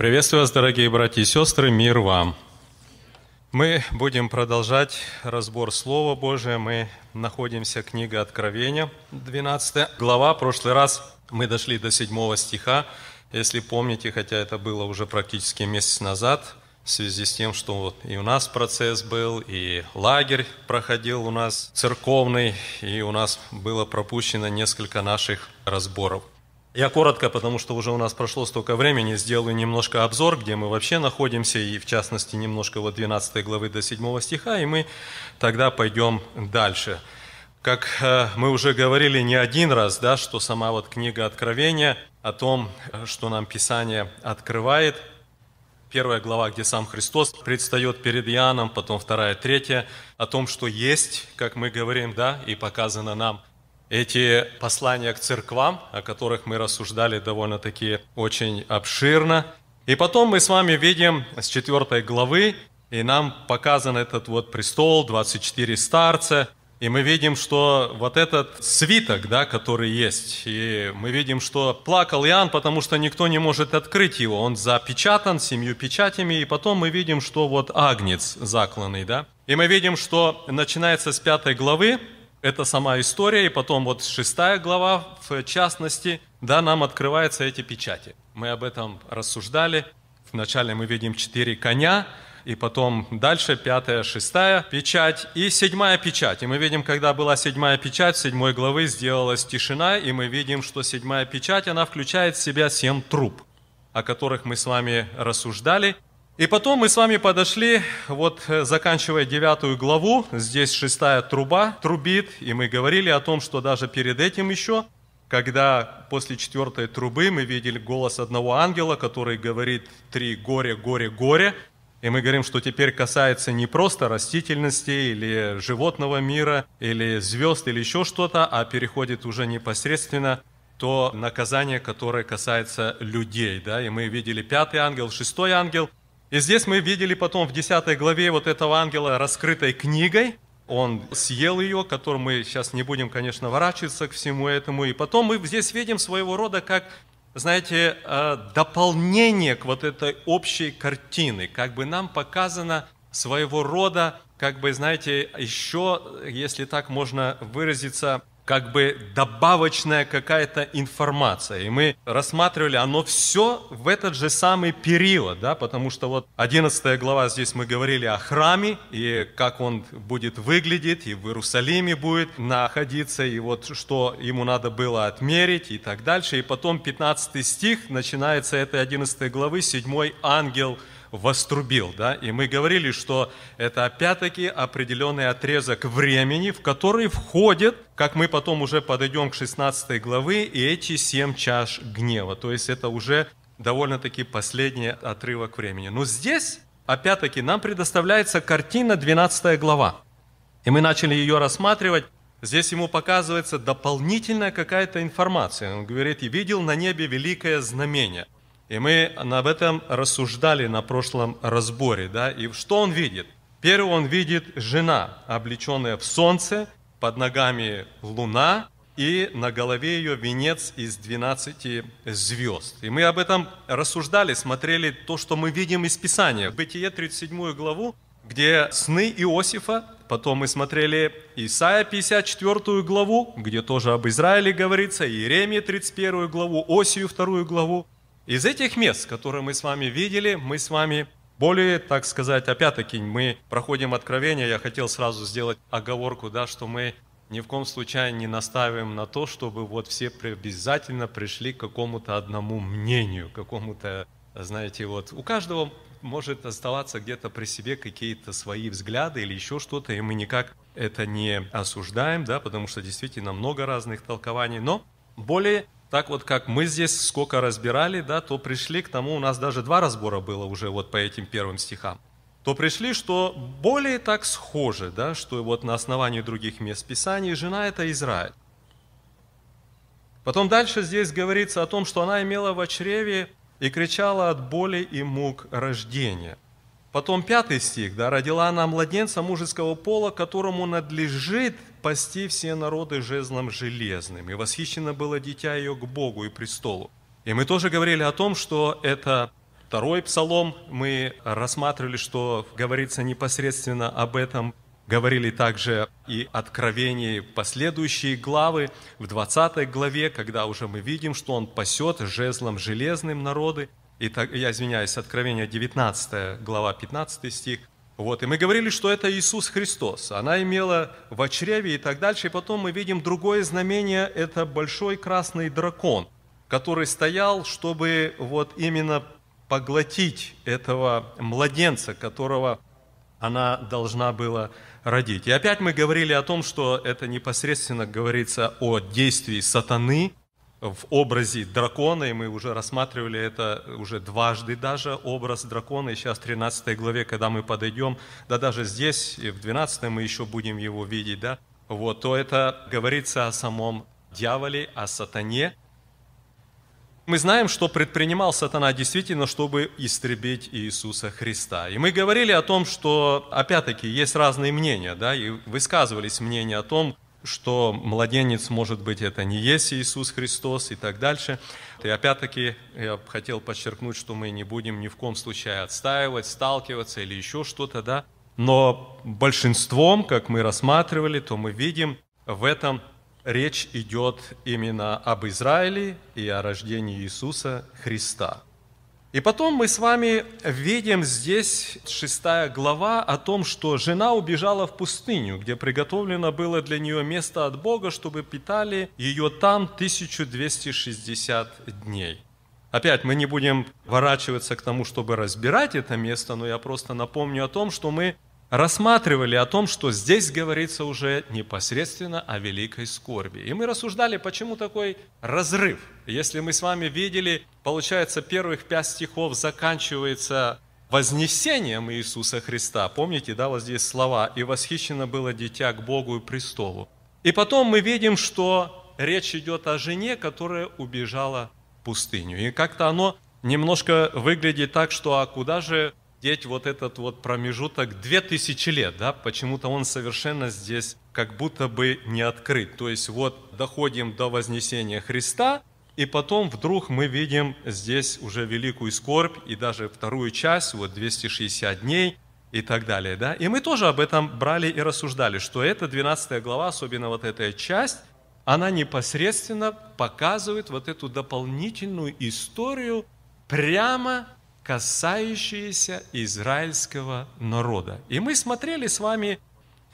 Приветствую вас, дорогие братья и сестры, мир вам! Мы будем продолжать разбор Слова Божия. Мы находимся в книге Откровения, 12 глава. В прошлый раз мы дошли до 7 стиха. Если помните, хотя это было уже практически месяц назад, в связи с тем, что вот и у нас процесс был, и лагерь проходил у нас церковный, и у нас было пропущено несколько наших разборов. Я коротко, потому что уже у нас прошло столько времени, сделаю немножко обзор, где мы вообще находимся, и в частности немножко вот 12 главы до 7 стиха, и мы тогда пойдем дальше. Как э, мы уже говорили не один раз, да, что сама вот книга Откровения о том, э, что нам Писание открывает, первая глава, где сам Христос предстает перед Иоанном, потом вторая, третья, о том, что есть, как мы говорим, да, и показано нам – эти послания к церквам, о которых мы рассуждали довольно-таки очень обширно. И потом мы с вами видим с 4 главы, и нам показан этот вот престол, 24 старца, и мы видим, что вот этот свиток, да, который есть, и мы видим, что плакал Иоанн, потому что никто не может открыть его. Он запечатан семью печатями, и потом мы видим, что вот агнец закланный, да. И мы видим, что начинается с пятой главы, это сама история, и потом вот шестая глава, в частности, да, нам открываются эти печати. Мы об этом рассуждали. Вначале мы видим четыре коня, и потом дальше пятая, шестая печать и седьмая печать. И мы видим, когда была седьмая печать, в седьмой главы сделалась тишина, и мы видим, что седьмая печать, она включает в себя семь труб, о которых мы с вами рассуждали – и потом мы с вами подошли, вот э, заканчивая девятую главу, здесь шестая труба трубит, и мы говорили о том, что даже перед этим еще, когда после четвертой трубы мы видели голос одного ангела, который говорит три горе, горе, горе, и мы говорим, что теперь касается не просто растительности или животного мира, или звезд, или еще что-то, а переходит уже непосредственно то наказание, которое касается людей. Да? И мы видели пятый ангел, шестой ангел – и здесь мы видели потом в 10 главе вот этого ангела раскрытой книгой. Он съел ее, к мы сейчас не будем, конечно, ворачиваться к всему этому. И потом мы здесь видим своего рода как, знаете, э, дополнение к вот этой общей картине, Как бы нам показано своего рода, как бы, знаете, еще, если так можно выразиться, как бы добавочная какая-то информация. И мы рассматривали, оно все в этот же самый период, да, потому что вот 11 глава, здесь мы говорили о храме, и как он будет выглядеть, и в Иерусалиме будет находиться, и вот что ему надо было отмерить, и так дальше. И потом 15 стих, начинается этой 11 главы, 7 ангел – вострубил. Да? И мы говорили, что это опять-таки определенный отрезок времени, в который входит, как мы потом уже подойдем к 16 главы, и эти семь чаш гнева. То есть это уже довольно-таки последний отрывок времени. Но здесь, опять-таки, нам предоставляется картина 12 глава. И мы начали ее рассматривать. Здесь ему показывается дополнительная какая-то информация. Он говорит, и видел на небе великое знамение – и мы об этом рассуждали на прошлом разборе. Да? И что он видит? Первое, он видит жена, облеченная в солнце, под ногами луна, и на голове ее венец из 12 звезд. И мы об этом рассуждали, смотрели то, что мы видим из Писания. В Бытие 37 главу, где сны Иосифа, потом мы смотрели Исаия 54 главу, где тоже об Израиле говорится, Иеремия 31 главу, Осию 2 главу. Из этих мест, которые мы с вами видели, мы с вами более, так сказать, опять-таки мы проходим откровение. Я хотел сразу сделать оговорку, да, что мы ни в коем случае не наставим на то, чтобы вот все обязательно пришли к какому-то одному мнению, какому-то, знаете, вот у каждого может оставаться где-то при себе какие-то свои взгляды или еще что-то, и мы никак это не осуждаем, да, потому что действительно много разных толкований, но более так вот, как мы здесь сколько разбирали, да, то пришли к тому, у нас даже два разбора было уже вот по этим первым стихам, то пришли, что более так схоже, да, что вот на основании других мест Писаний жена – это Израиль. Потом дальше здесь говорится о том, что она имела в чреве и кричала от боли и мук рождения – Потом пятый стих, да, «Родила она младенца мужеского пола, которому надлежит пасти все народы жезлом железным, и восхищено было дитя ее к Богу и престолу». И мы тоже говорили о том, что это второй псалом, мы рассматривали, что говорится непосредственно об этом, говорили также и откровении последующие главы, в 20 главе, когда уже мы видим, что он пасет жезлом железным народы – Итак, я извиняюсь, Откровение 19 глава 15 стих. Вот, и мы говорили, что это Иисус Христос. Она имела в чреве и так дальше. И потом мы видим другое знамение – это большой красный дракон, который стоял, чтобы вот именно поглотить этого младенца, которого она должна была родить. И опять мы говорили о том, что это непосредственно говорится о действии сатаны, в образе дракона, и мы уже рассматривали это уже дважды даже, образ дракона, и сейчас в 13 главе, когда мы подойдем, да даже здесь, и в 12 мы еще будем его видеть, да, вот, то это говорится о самом дьяволе, о сатане. Мы знаем, что предпринимал сатана действительно, чтобы истребить Иисуса Христа. И мы говорили о том, что, опять-таки, есть разные мнения, да, и высказывались мнения о том, что младенец, может быть, это не есть Иисус Христос и так дальше. И опять-таки я хотел подчеркнуть, что мы не будем ни в коем случае отстаивать, сталкиваться или еще что-то, да. Но большинством, как мы рассматривали, то мы видим в этом речь идет именно об Израиле и о рождении Иисуса Христа. И потом мы с вами видим здесь шестая глава о том, что жена убежала в пустыню, где приготовлено было для нее место от Бога, чтобы питали ее там 1260 дней. Опять мы не будем ворачиваться к тому, чтобы разбирать это место, но я просто напомню о том, что мы рассматривали о том, что здесь говорится уже непосредственно о великой скорби. И мы рассуждали, почему такой разрыв. Если мы с вами видели, получается, первых пять стихов заканчивается вознесением Иисуса Христа. Помните, да, вот здесь слова «И восхищено было дитя к Богу и престолу». И потом мы видим, что речь идет о жене, которая убежала в пустыню. И как-то оно немножко выглядит так, что а куда же деть вот этот вот промежуток 2000 лет, да, почему-то он совершенно здесь как будто бы не открыт. То есть вот доходим до Вознесения Христа, и потом вдруг мы видим здесь уже великую скорбь и даже вторую часть, вот 260 дней и так далее. Да? И мы тоже об этом брали и рассуждали, что эта 12 глава, особенно вот эта часть, она непосредственно показывает вот эту дополнительную историю прямо касающиеся израильского народа. И мы смотрели с вами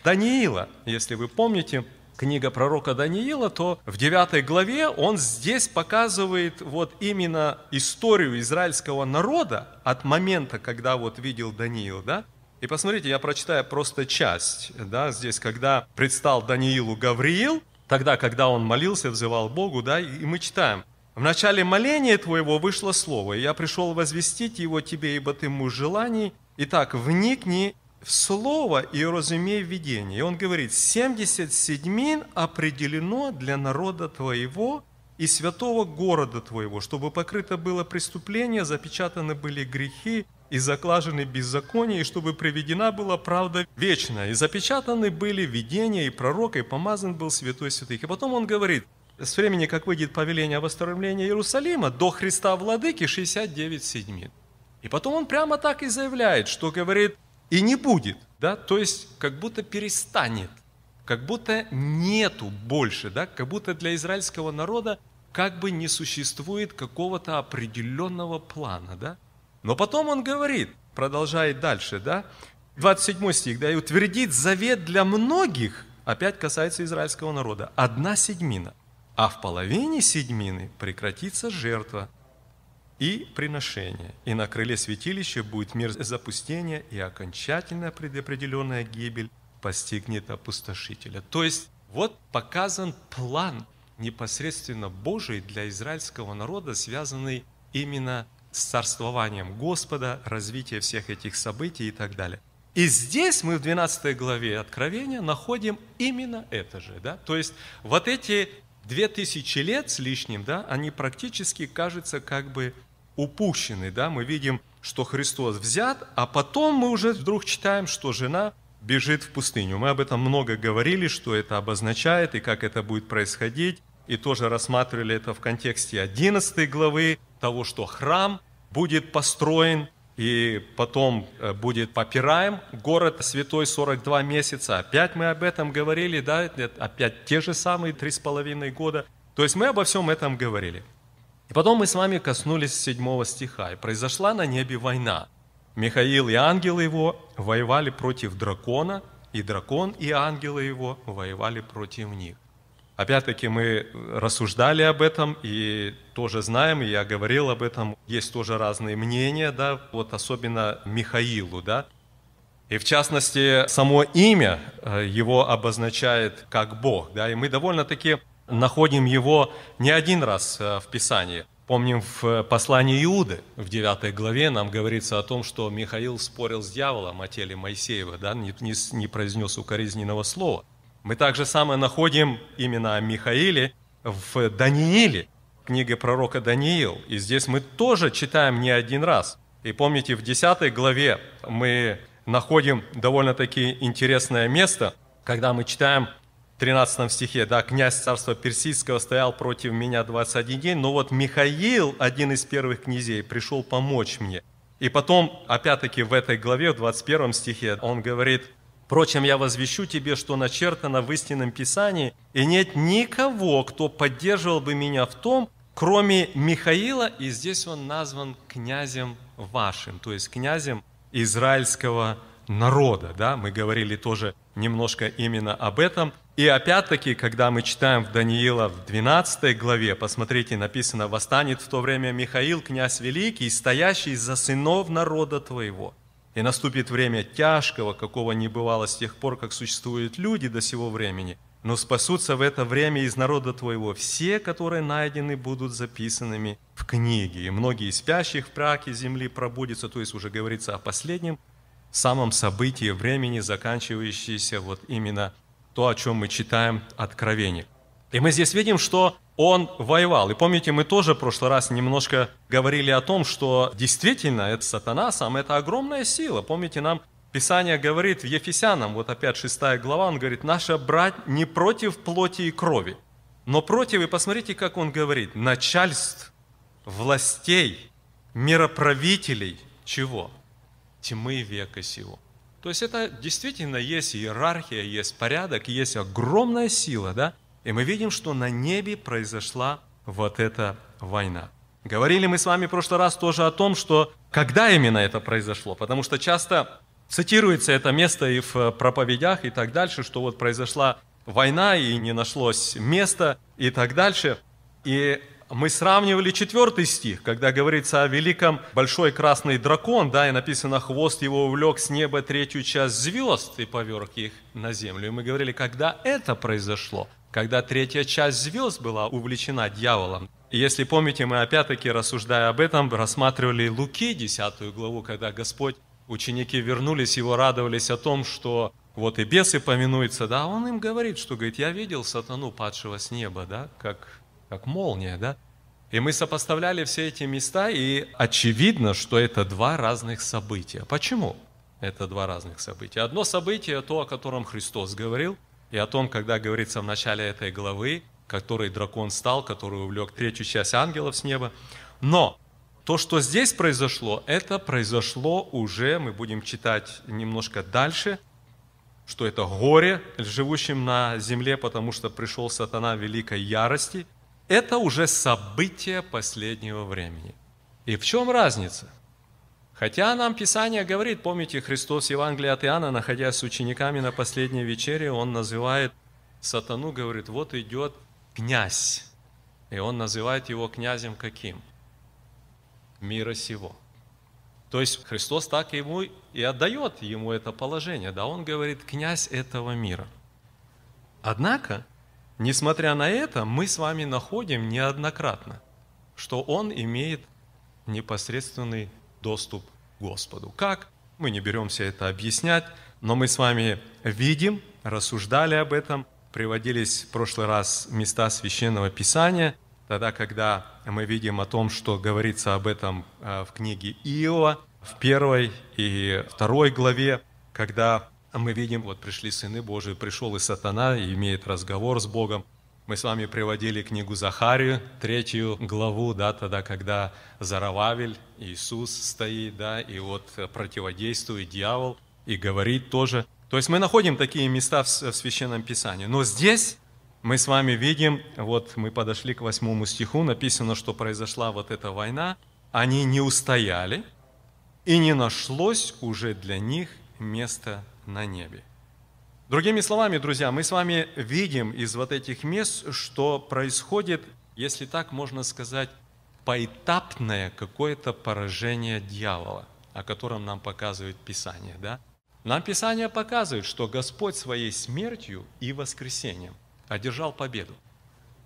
Даниила. Если вы помните, книга пророка Даниила, то в 9 главе он здесь показывает вот именно историю израильского народа от момента, когда вот видел Даниил, да? И посмотрите, я прочитаю просто часть, да, здесь, когда предстал Даниилу Гавриил, тогда, когда он молился, взывал Богу, да, и мы читаем – в начале моления твоего вышло слово, и я пришел возвестить его тебе, ибо ты муж желаний. Итак, вникни в слово и разумей видение. И он говорит, 70 седьмин определено для народа твоего и святого города твоего, чтобы покрыто было преступление, запечатаны были грехи, и заклажены беззакония, и чтобы приведена была правда вечная. И запечатаны были видения, и пророк, и помазан был святой святых. И потом он говорит, с времени, как выйдет повеление о восстановлении Иерусалима, до Христа Владыки 69 седьмин. И потом он прямо так и заявляет, что говорит, и не будет, да, то есть как будто перестанет, как будто нету больше, да, как будто для израильского народа как бы не существует какого-то определенного плана, да. Но потом он говорит, продолжает дальше, да, 27 стих, да, и утвердит завет для многих, опять касается израильского народа, одна седьмина – а в половине седьмины прекратится жертва и приношение, и на крыле святилища будет мир запустения, и окончательная предопределенная гибель постигнет опустошителя». То есть вот показан план непосредственно Божий для израильского народа, связанный именно с царствованием Господа, развитие всех этих событий и так далее. И здесь мы в 12 главе Откровения находим именно это же. Да? То есть вот эти две тысячи лет с лишним, да, они практически, кажутся как бы упущены, да, мы видим, что Христос взят, а потом мы уже вдруг читаем, что жена бежит в пустыню. Мы об этом много говорили, что это обозначает и как это будет происходить, и тоже рассматривали это в контексте 11 главы, того, что храм будет построен и потом э, будет попираем город святой 42 месяца. Опять мы об этом говорили, да, опять те же самые три с половиной года. То есть мы обо всем этом говорили. И потом мы с вами коснулись седьмого стиха. И произошла на небе война. Михаил и ангел его воевали против дракона, и дракон и ангелы его воевали против них. Опять-таки мы рассуждали об этом и тоже знаем, и я говорил об этом. Есть тоже разные мнения, да, вот особенно Михаилу, да. И в частности, само имя э, его обозначает как Бог, да, и мы довольно-таки находим его не один раз э, в Писании. Помним, в э, послании Иуды, в 9 главе, нам говорится о том, что Михаил спорил с дьяволом о теле Моисеева, да, не, не, не произнес укоризненного слова – мы также самое находим именно о Михаиле в Данииле, книге пророка Даниил. И здесь мы тоже читаем не один раз. И помните, в 10 главе мы находим довольно-таки интересное место, когда мы читаем в 13 стихе, да, «Князь царства Персидского стоял против меня 21 день, но вот Михаил, один из первых князей, пришел помочь мне». И потом, опять-таки, в этой главе, в 21 стихе, он говорит – Впрочем, я возвещу тебе, что начертано в истинном Писании, и нет никого, кто поддерживал бы меня в том, кроме Михаила, и здесь он назван князем вашим, то есть князем израильского народа. Да? Мы говорили тоже немножко именно об этом. И опять-таки, когда мы читаем в Даниила в 12 главе, посмотрите, написано, «Восстанет в то время Михаил, князь великий, стоящий за сынов народа твоего». И наступит время тяжкого, какого не бывало с тех пор, как существуют люди до сего времени. Но спасутся в это время из народа твоего все, которые найдены будут записанными в книге. И многие из спящих в праке земли пробудятся, то есть уже говорится о последнем, самом событии времени, заканчивающееся вот именно то, о чем мы читаем Откровение. И мы здесь видим, что он воевал. И помните, мы тоже в прошлый раз немножко говорили о том, что действительно это сатана сам, это огромная сила. Помните, нам Писание говорит в Ефесянам, вот опять 6 глава, он говорит, «Наша брать не против плоти и крови, но против, и посмотрите, как он говорит, начальств, властей, мироправителей, чего? Тьмы века сего». То есть это действительно есть иерархия, есть порядок, есть огромная сила, да? И мы видим, что на небе произошла вот эта война. Говорили мы с вами в прошлый раз тоже о том, что когда именно это произошло, потому что часто цитируется это место и в э, проповедях и так дальше, что вот произошла война и не нашлось места и так дальше. И мы сравнивали четвертый стих, когда говорится о великом большой красный дракон, да, и написано, хвост его увлек с неба третью часть звезд и поверг их на землю. И мы говорили, когда это произошло когда третья часть звезд была увлечена дьяволом. И если помните, мы опять-таки, рассуждая об этом, рассматривали Луки, 10 главу, когда Господь, ученики вернулись, его радовались о том, что вот и бесы поминуются, да, а он им говорит, что, говорит, я видел сатану, падшего с неба, да, как, как молния, да. И мы сопоставляли все эти места, и очевидно, что это два разных события. Почему? Это два разных события. Одно событие, то, о котором Христос говорил, и о том, когда говорится в начале этой главы, который дракон стал, который увлек третью часть ангелов с неба. Но то, что здесь произошло, это произошло уже, мы будем читать немножко дальше, что это горе живущим на земле, потому что пришел сатана великой ярости. Это уже событие последнего времени. И в чем разница? Хотя нам Писание говорит, помните, Христос Евангелие от Иоанна, находясь с учениками на последней вечере, он называет сатану, говорит, вот идет князь. И он называет его князем каким? Мира сего. То есть Христос так ему и отдает ему это положение. Да, он говорит, князь этого мира. Однако, несмотря на это, мы с вами находим неоднократно, что он имеет непосредственный доступ к Господу. Как? Мы не беремся это объяснять, но мы с вами видим, рассуждали об этом, приводились в прошлый раз места Священного Писания, тогда, когда мы видим о том, что говорится об этом э, в книге Иова, в первой и второй главе, когда мы видим, вот пришли сыны Божии, пришел и сатана, и имеет разговор с Богом, мы с вами приводили книгу Захарию, третью главу, да, тогда, когда Зарававель, Иисус стоит, да, и вот противодействует дьявол, и говорит тоже. То есть мы находим такие места в Священном Писании. Но здесь мы с вами видим, вот мы подошли к восьмому стиху, написано, что произошла вот эта война, они не устояли, и не нашлось уже для них места на небе. Другими словами, друзья, мы с вами видим из вот этих мест, что происходит, если так можно сказать, поэтапное какое-то поражение дьявола, о котором нам показывает Писание. Да? Нам Писание показывает, что Господь своей смертью и воскресением одержал победу.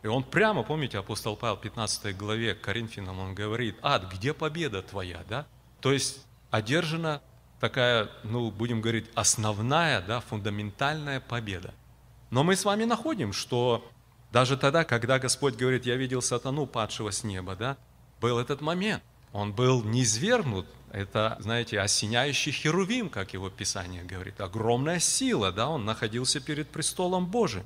И он прямо, помните, апостол Павел в 15 главе Коринфянам, он говорит, ад, где победа твоя, да? То есть одержана такая, ну, будем говорить, основная, да, фундаментальная победа. Но мы с вами находим, что даже тогда, когда Господь говорит, я видел сатану, падшего с неба, да, был этот момент. Он был неизвергнут, это, знаете, осеняющий херувим, как его Писание говорит. Огромная сила, да, он находился перед престолом Божиим.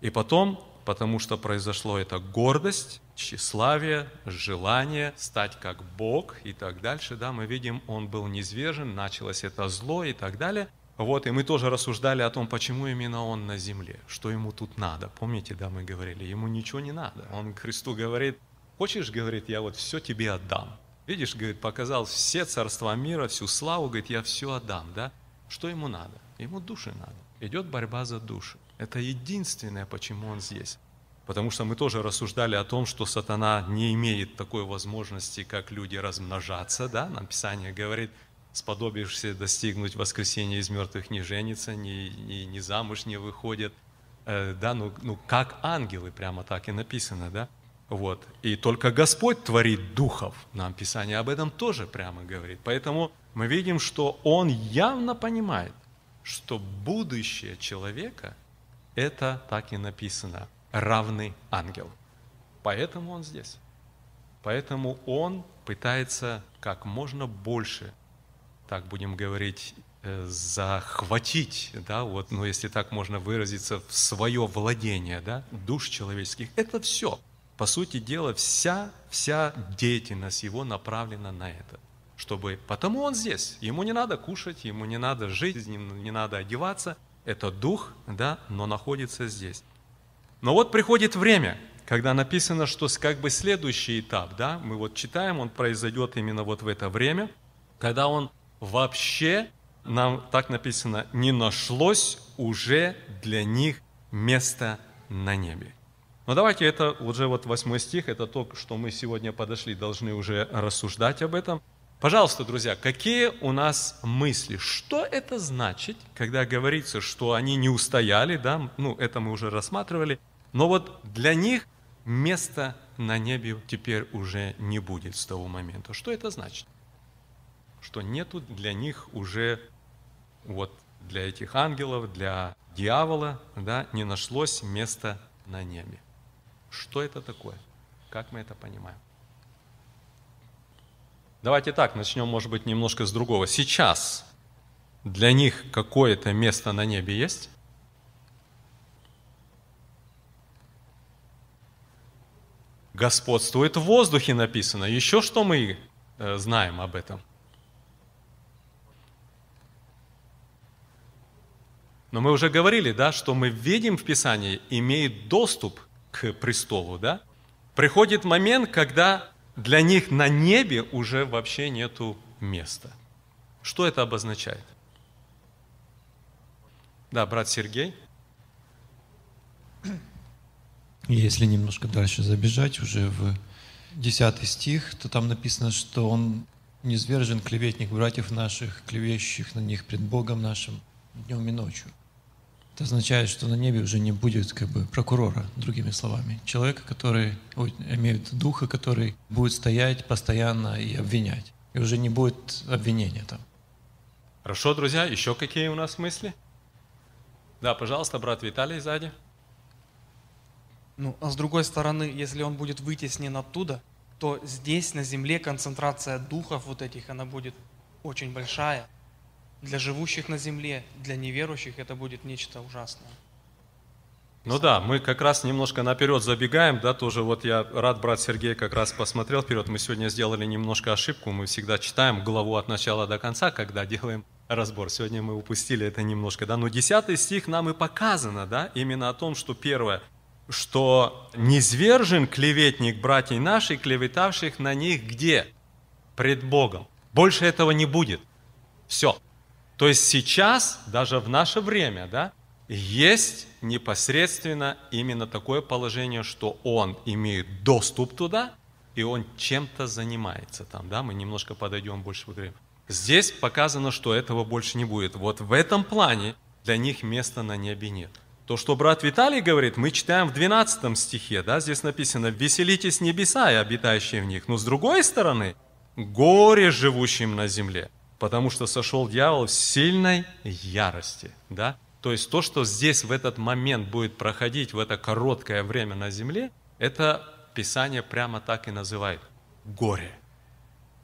И потом, потому что произошло это гордость, тщеславие, желание стать как Бог и так дальше. Да, мы видим, он был низвержен, началось это зло и так далее. Вот, и мы тоже рассуждали о том, почему именно он на земле, что ему тут надо. Помните, да, мы говорили, ему ничего не надо. Он к Христу говорит, хочешь, говорит, я вот все тебе отдам. Видишь, говорит, показал все царства мира, всю славу, говорит, я все отдам, да? Что ему надо? Ему души надо. Идет борьба за души. Это единственное, почему он здесь потому что мы тоже рассуждали о том, что сатана не имеет такой возможности, как люди размножаться, да, нам Писание говорит, сподобишься достигнуть воскресения из мертвых не женится, ни, ни, ни замуж не выходит, э, да, ну, ну как ангелы, прямо так и написано, да, вот, и только Господь творит духов, нам Писание об этом тоже прямо говорит, поэтому мы видим, что он явно понимает, что будущее человека – это так и написано – равный ангел. Поэтому он здесь. Поэтому он пытается как можно больше, так будем говорить, э, захватить, да, вот, ну, если так можно выразиться, в свое владение, да, душ человеческих. Это все. По сути дела, вся, вся деятельность его направлена на это. Чтобы, потому он здесь. Ему не надо кушать, ему не надо жить, не надо одеваться. Это дух, да, но находится здесь. Но вот приходит время, когда написано, что как бы следующий этап, да, мы вот читаем, он произойдет именно вот в это время, когда он вообще, нам так написано, не нашлось уже для них места на небе. Но давайте это уже вот восьмой стих, это то, что мы сегодня подошли, должны уже рассуждать об этом – Пожалуйста, друзья, какие у нас мысли? Что это значит, когда говорится, что они не устояли, да? Ну, это мы уже рассматривали. Но вот для них места на небе теперь уже не будет с того момента. Что это значит? Что нету для них уже вот для этих ангелов, для дьявола, да, не нашлось места на небе. Что это такое? Как мы это понимаем? Давайте так, начнем, может быть, немножко с другого. Сейчас для них какое-то место на небе есть? Господствует в воздухе написано. Еще что мы э, знаем об этом? Но мы уже говорили, да, что мы видим в Писании, имеет доступ к престолу, да? Приходит момент, когда для них на небе уже вообще нету места. Что это обозначает? Да, брат Сергей. Если немножко дальше забежать, уже в 10 стих, то там написано, что он низвержен клеветник братьев наших, клевещущих на них пред Богом нашим днем и ночью. Это означает, что на небе уже не будет как бы прокурора, другими словами. Человека, который ой, имеет духа, который будет стоять постоянно и обвинять. И уже не будет обвинения там. Хорошо, друзья, еще какие у нас мысли? Да, пожалуйста, брат Виталий сзади. Ну, а с другой стороны, если он будет вытеснен оттуда, то здесь, на земле, концентрация духов вот этих, она будет очень большая для живущих на земле, для неверующих это будет нечто ужасное. Ну да, мы как раз немножко наперед забегаем, да, тоже вот я рад, брат Сергей как раз посмотрел вперед, мы сегодня сделали немножко ошибку, мы всегда читаем главу от начала до конца, когда делаем разбор, сегодня мы упустили это немножко, да, но 10 стих нам и показано, да, именно о том, что первое, что низвержен клеветник братьей наших, клеветавших на них где? Пред Богом. Больше этого не будет. Все. То есть сейчас, даже в наше время, да, есть непосредственно именно такое положение, что он имеет доступ туда, и он чем-то занимается там, да, мы немножко подойдем больше в игре. Здесь показано, что этого больше не будет. Вот в этом плане для них места на небе нет. То, что брат Виталий говорит, мы читаем в 12 стихе, да, здесь написано «Веселитесь небеса и обитающие в них». Но с другой стороны, горе живущим на земле – потому что сошел дьявол в сильной ярости. Да? То есть то, что здесь в этот момент будет проходить в это короткое время на земле, это Писание прямо так и называет – горе.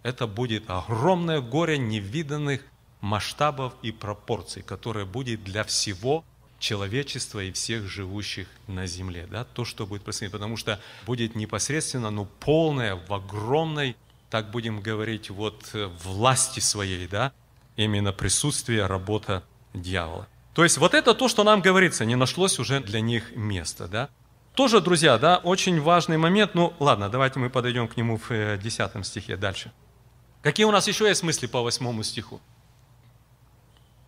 Это будет огромное горе невиданных масштабов и пропорций, которое будет для всего человечества и всех живущих на земле. Да? То, что будет происходить, потому что будет непосредственно, но ну, полное в огромной так будем говорить, вот э, власти своей, да, именно присутствие, работа дьявола. То есть вот это то, что нам говорится, не нашлось уже для них места, да. Тоже, друзья, да, очень важный момент, ну ладно, давайте мы подойдем к нему в 10 э, стихе дальше. Какие у нас еще есть мысли по 8 стиху?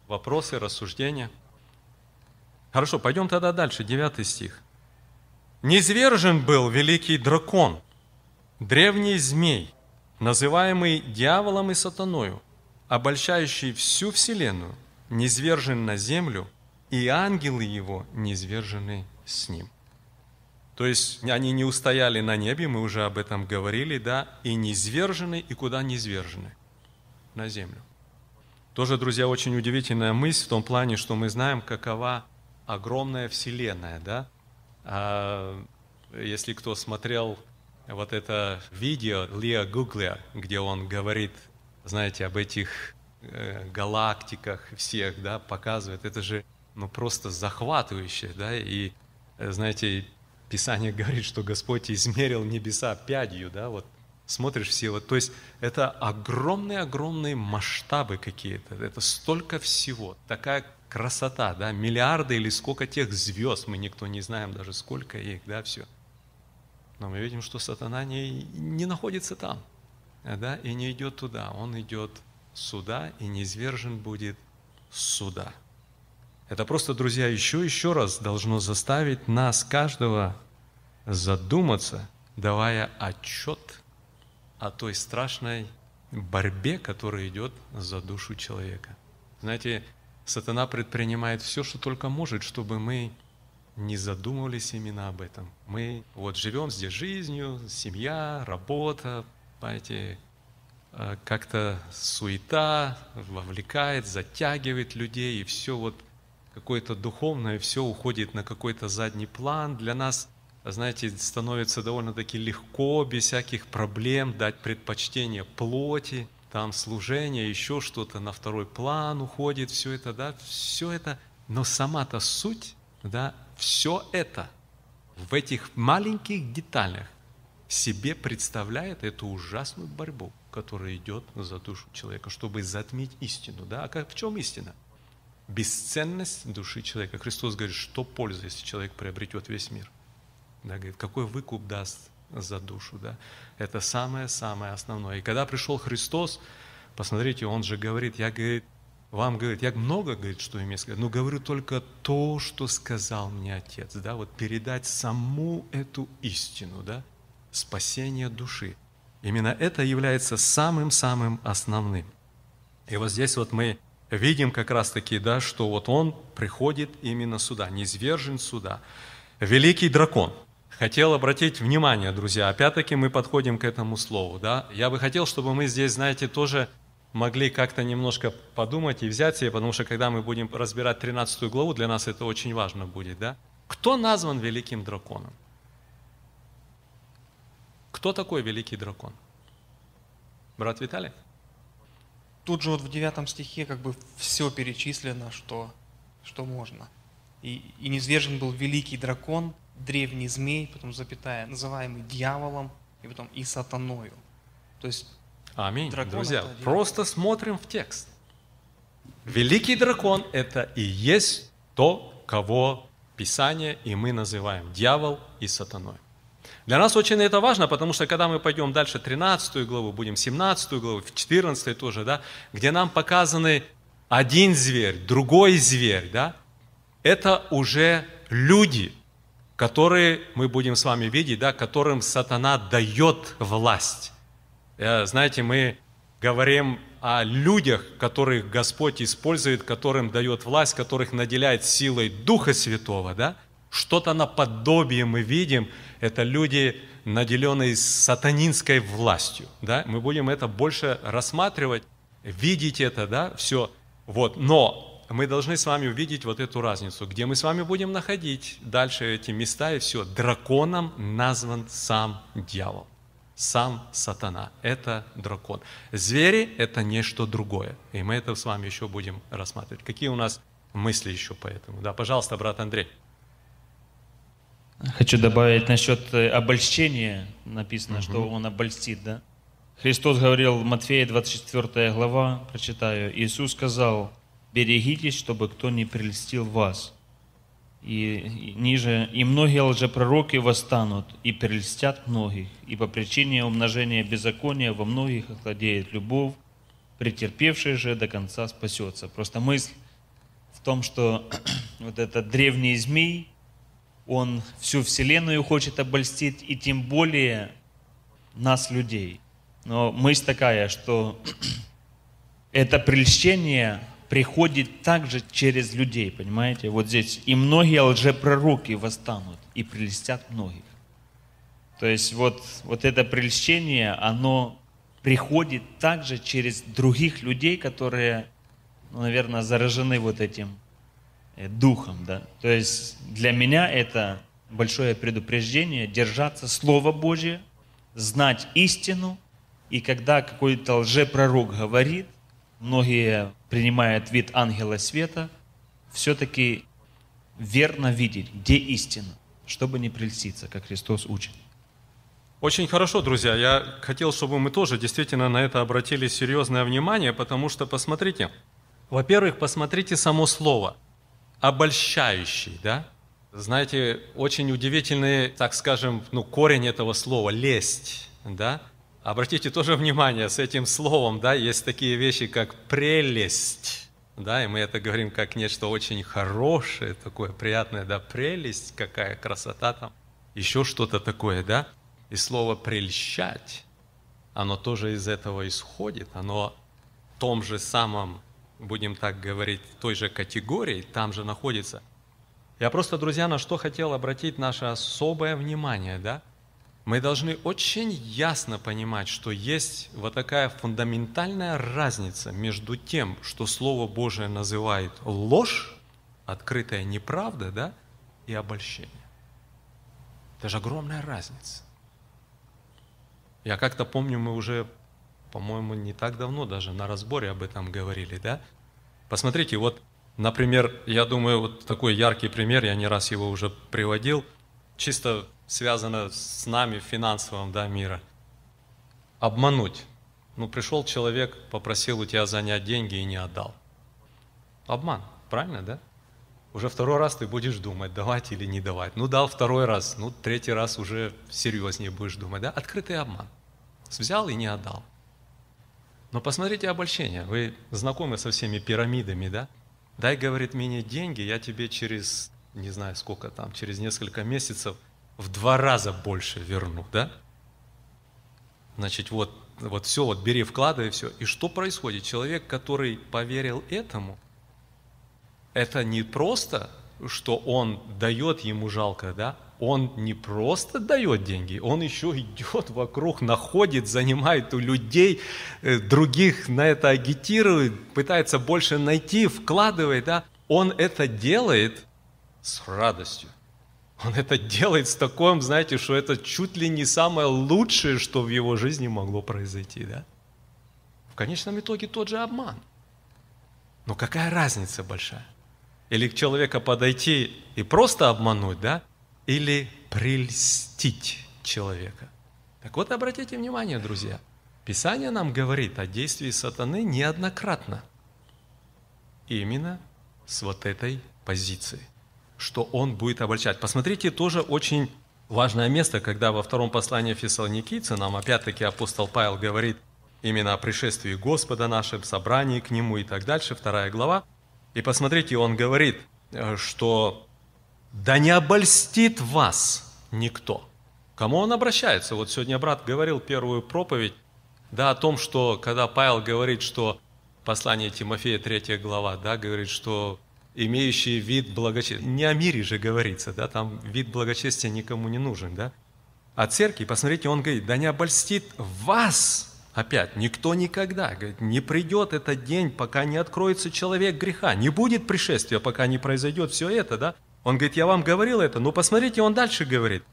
Вопросы, рассуждения? Хорошо, пойдем тогда дальше, 9 стих. Неизвержен был великий дракон, древний змей, называемый дьяволом и сатаною, обольщающий всю вселенную, низвержен на землю, и ангелы его низвержены с ним. То есть они не устояли на небе, мы уже об этом говорили, да, и низвержены, и куда низвержены? На землю. Тоже, друзья, очень удивительная мысль в том плане, что мы знаем, какова огромная вселенная, да? А если кто смотрел вот это видео Лео Гугля, где он говорит, знаете, об этих э, галактиках всех, да, показывает, это же, ну, просто захватывающе, да, и, э, знаете, Писание говорит, что Господь измерил небеса пядью, да, вот смотришь все, вот, то есть это огромные-огромные масштабы какие-то, это столько всего, такая красота, да, миллиарды или сколько тех звезд, мы никто не знаем даже сколько их, да, все. Но мы видим, что сатана не, не находится там да, и не идет туда. Он идет сюда и неизвержен будет сюда. Это просто, друзья, еще еще раз должно заставить нас каждого задуматься, давая отчет о той страшной борьбе, которая идет за душу человека. Знаете, сатана предпринимает все, что только может, чтобы мы не задумывались именно об этом. Мы вот живем здесь жизнью, семья, работа, понимаете, э, как-то суета вовлекает, затягивает людей, и все вот какое-то духовное, все уходит на какой-то задний план. Для нас, знаете, становится довольно-таки легко, без всяких проблем дать предпочтение плоти, там служение, еще что-то на второй план уходит, все это, да, все это. Но сама-то суть, да, все это в этих маленьких деталях себе представляет эту ужасную борьбу, которая идет за душу человека, чтобы затмить истину. Да? А как, в чем истина? Бесценность души человека. Христос говорит, что польза, если человек приобретет весь мир? Да, говорит, какой выкуп даст за душу? Да? Это самое-самое основное. И когда пришел Христос, посмотрите, Он же говорит, я, говорит, вам говорит, я много, говорит, что имею сказать, но говорю только то, что сказал мне Отец, да, вот передать саму эту истину, да, спасение души. Именно это является самым-самым основным. И вот здесь вот мы видим как раз-таки, да, что вот он приходит именно сюда, неизвержен сюда. Великий дракон. Хотел обратить внимание, друзья, опять-таки мы подходим к этому слову, да. Я бы хотел, чтобы мы здесь, знаете, тоже могли как-то немножко подумать и взять себе, потому что когда мы будем разбирать 13 главу, для нас это очень важно будет, да? Кто назван великим драконом? Кто такой великий дракон? Брат Виталий? Тут же вот в девятом стихе как бы все перечислено, что, что можно. И, и низвержен был великий дракон, древний змей, потом запятая, называемый дьяволом, и потом и сатаною. То есть Аминь. Дракон Друзья, просто смотрим в текст. Великий дракон – это и есть то, кого Писание и мы называем дьявол и сатаной. Для нас очень это важно, потому что когда мы пойдем дальше 13 главу, будем 17 главу, в 14 тоже, да, где нам показаны один зверь, другой зверь, да, это уже люди, которые мы будем с вами видеть, да, которым сатана дает власть. Э, знаете, мы говорим о людях, которых Господь использует, которым дает власть, которых наделяет силой Духа Святого, да? Что-то наподобие мы видим, это люди, наделенные сатанинской властью, да? Мы будем это больше рассматривать, видеть это, да, все. Вот, но мы должны с вами увидеть вот эту разницу, где мы с вами будем находить дальше эти места и все. Драконом назван сам дьявол сам сатана. Это дракон. Звери – это нечто другое. И мы это с вами еще будем рассматривать. Какие у нас мысли еще по этому? Да, пожалуйста, брат Андрей. Хочу добавить насчет э, обольщения. Написано, угу. что он обольстит, да? Христос говорил, в Матфея 24 глава, прочитаю. Иисус сказал, берегитесь, чтобы кто не прельстил вас и ниже, и многие лжепророки восстанут, и перельстят многих, и по причине умножения беззакония во многих охладеет любовь, претерпевший же до конца спасется. Просто мысль в том, что вот этот древний змей, он всю вселенную хочет обольстить, и тем более нас, людей. Но мысль такая, что это прельщение, приходит также через людей, понимаете? Вот здесь. И многие лжепророки восстанут и прелестят многих. То есть вот, вот это прельщение, оно приходит также через других людей, которые, ну, наверное, заражены вот этим э, духом. Да? То есть для меня это большое предупреждение держаться Слова Божье, знать истину, и когда какой-то лжепророк говорит, многие принимают вид ангела света, все-таки верно видеть, где истина, чтобы не прельститься, как Христос учит. Очень хорошо, друзья. Я хотел, чтобы мы тоже действительно на это обратили серьезное внимание, потому что, посмотрите, во-первых, посмотрите само слово «обольщающий», да? Знаете, очень удивительный, так скажем, ну, корень этого слова – лесть, да? Обратите тоже внимание, с этим словом, да, есть такие вещи, как прелесть, да, и мы это говорим как нечто очень хорошее, такое приятное, да, прелесть, какая красота там, еще что-то такое, да, и слово «прельщать», оно тоже из этого исходит, оно в том же самом, будем так говорить, той же категории, там же находится. Я просто, друзья, на что хотел обратить наше особое внимание, да – мы должны очень ясно понимать, что есть вот такая фундаментальная разница между тем, что Слово Божие называет ложь, открытая неправда, да, и обольщение. Это же огромная разница. Я как-то помню, мы уже, по-моему, не так давно даже на разборе об этом говорили, да? Посмотрите, вот, например, я думаю, вот такой яркий пример, я не раз его уже приводил, чисто связано с нами в финансовом да, мира. Обмануть. Ну, пришел человек, попросил у тебя занять деньги и не отдал. Обман, правильно, да? Уже второй раз ты будешь думать, давать или не давать. Ну, дал второй раз, ну, третий раз уже серьезнее будешь думать, да? Открытый обман. Взял и не отдал. Но посмотрите обольщение. Вы знакомы со всеми пирамидами, да? Дай, говорит, мне деньги, я тебе через, не знаю сколько там, через несколько месяцев – в два раза больше верну, да? Значит, вот, вот все, вот бери, вкладывай, все. И что происходит? Человек, который поверил этому, это не просто, что он дает, ему жалко, да? Он не просто дает деньги, он еще идет вокруг, находит, занимает у людей, э, других на это агитирует, пытается больше найти, вкладывает, да? Он это делает с радостью. Он это делает с таком, знаете, что это чуть ли не самое лучшее, что в его жизни могло произойти, да? В конечном итоге тот же обман. Но какая разница большая? Или к человека подойти и просто обмануть, да? Или прельстить человека. Так вот, обратите внимание, друзья, Писание нам говорит о действии сатаны неоднократно. Именно с вот этой позиции что он будет обольщать. Посмотрите, тоже очень важное место, когда во втором послании Фессалоникийца нам опять-таки апостол Павел говорит именно о пришествии Господа нашем, собрании к Нему и так дальше, вторая глава. И посмотрите, он говорит, э, что «да не обольстит вас никто». Кому он обращается? Вот сегодня брат говорил первую проповедь, да, о том, что когда Павел говорит, что послание Тимофея 3 глава, да, говорит, что имеющие вид благочестия. Не о мире же говорится, да, там вид благочестия никому не нужен, да. А церкви, посмотрите, он говорит, да не обольстит вас, Опять, никто никогда, говорит, не придет этот день, пока не откроется человек греха, не будет пришествия, пока не произойдет все это, да? Он говорит, я вам говорил это, но посмотрите, он дальше говорит.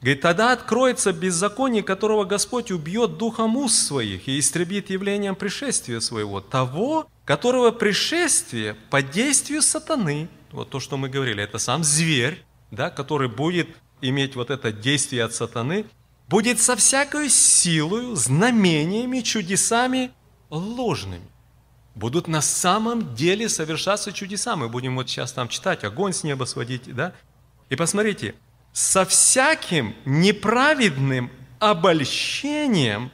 Говорит, тогда откроется беззаконие, которого Господь убьет духом уст своих и истребит явлением пришествия своего, того, которого пришествие по действию сатаны, вот то, что мы говорили, это сам зверь, да, который будет иметь вот это действие от сатаны, будет со всякой силою, знамениями, чудесами ложными. Будут на самом деле совершаться чудеса. Мы будем вот сейчас там читать, огонь с неба сводить, да? И посмотрите, со всяким неправедным обольщением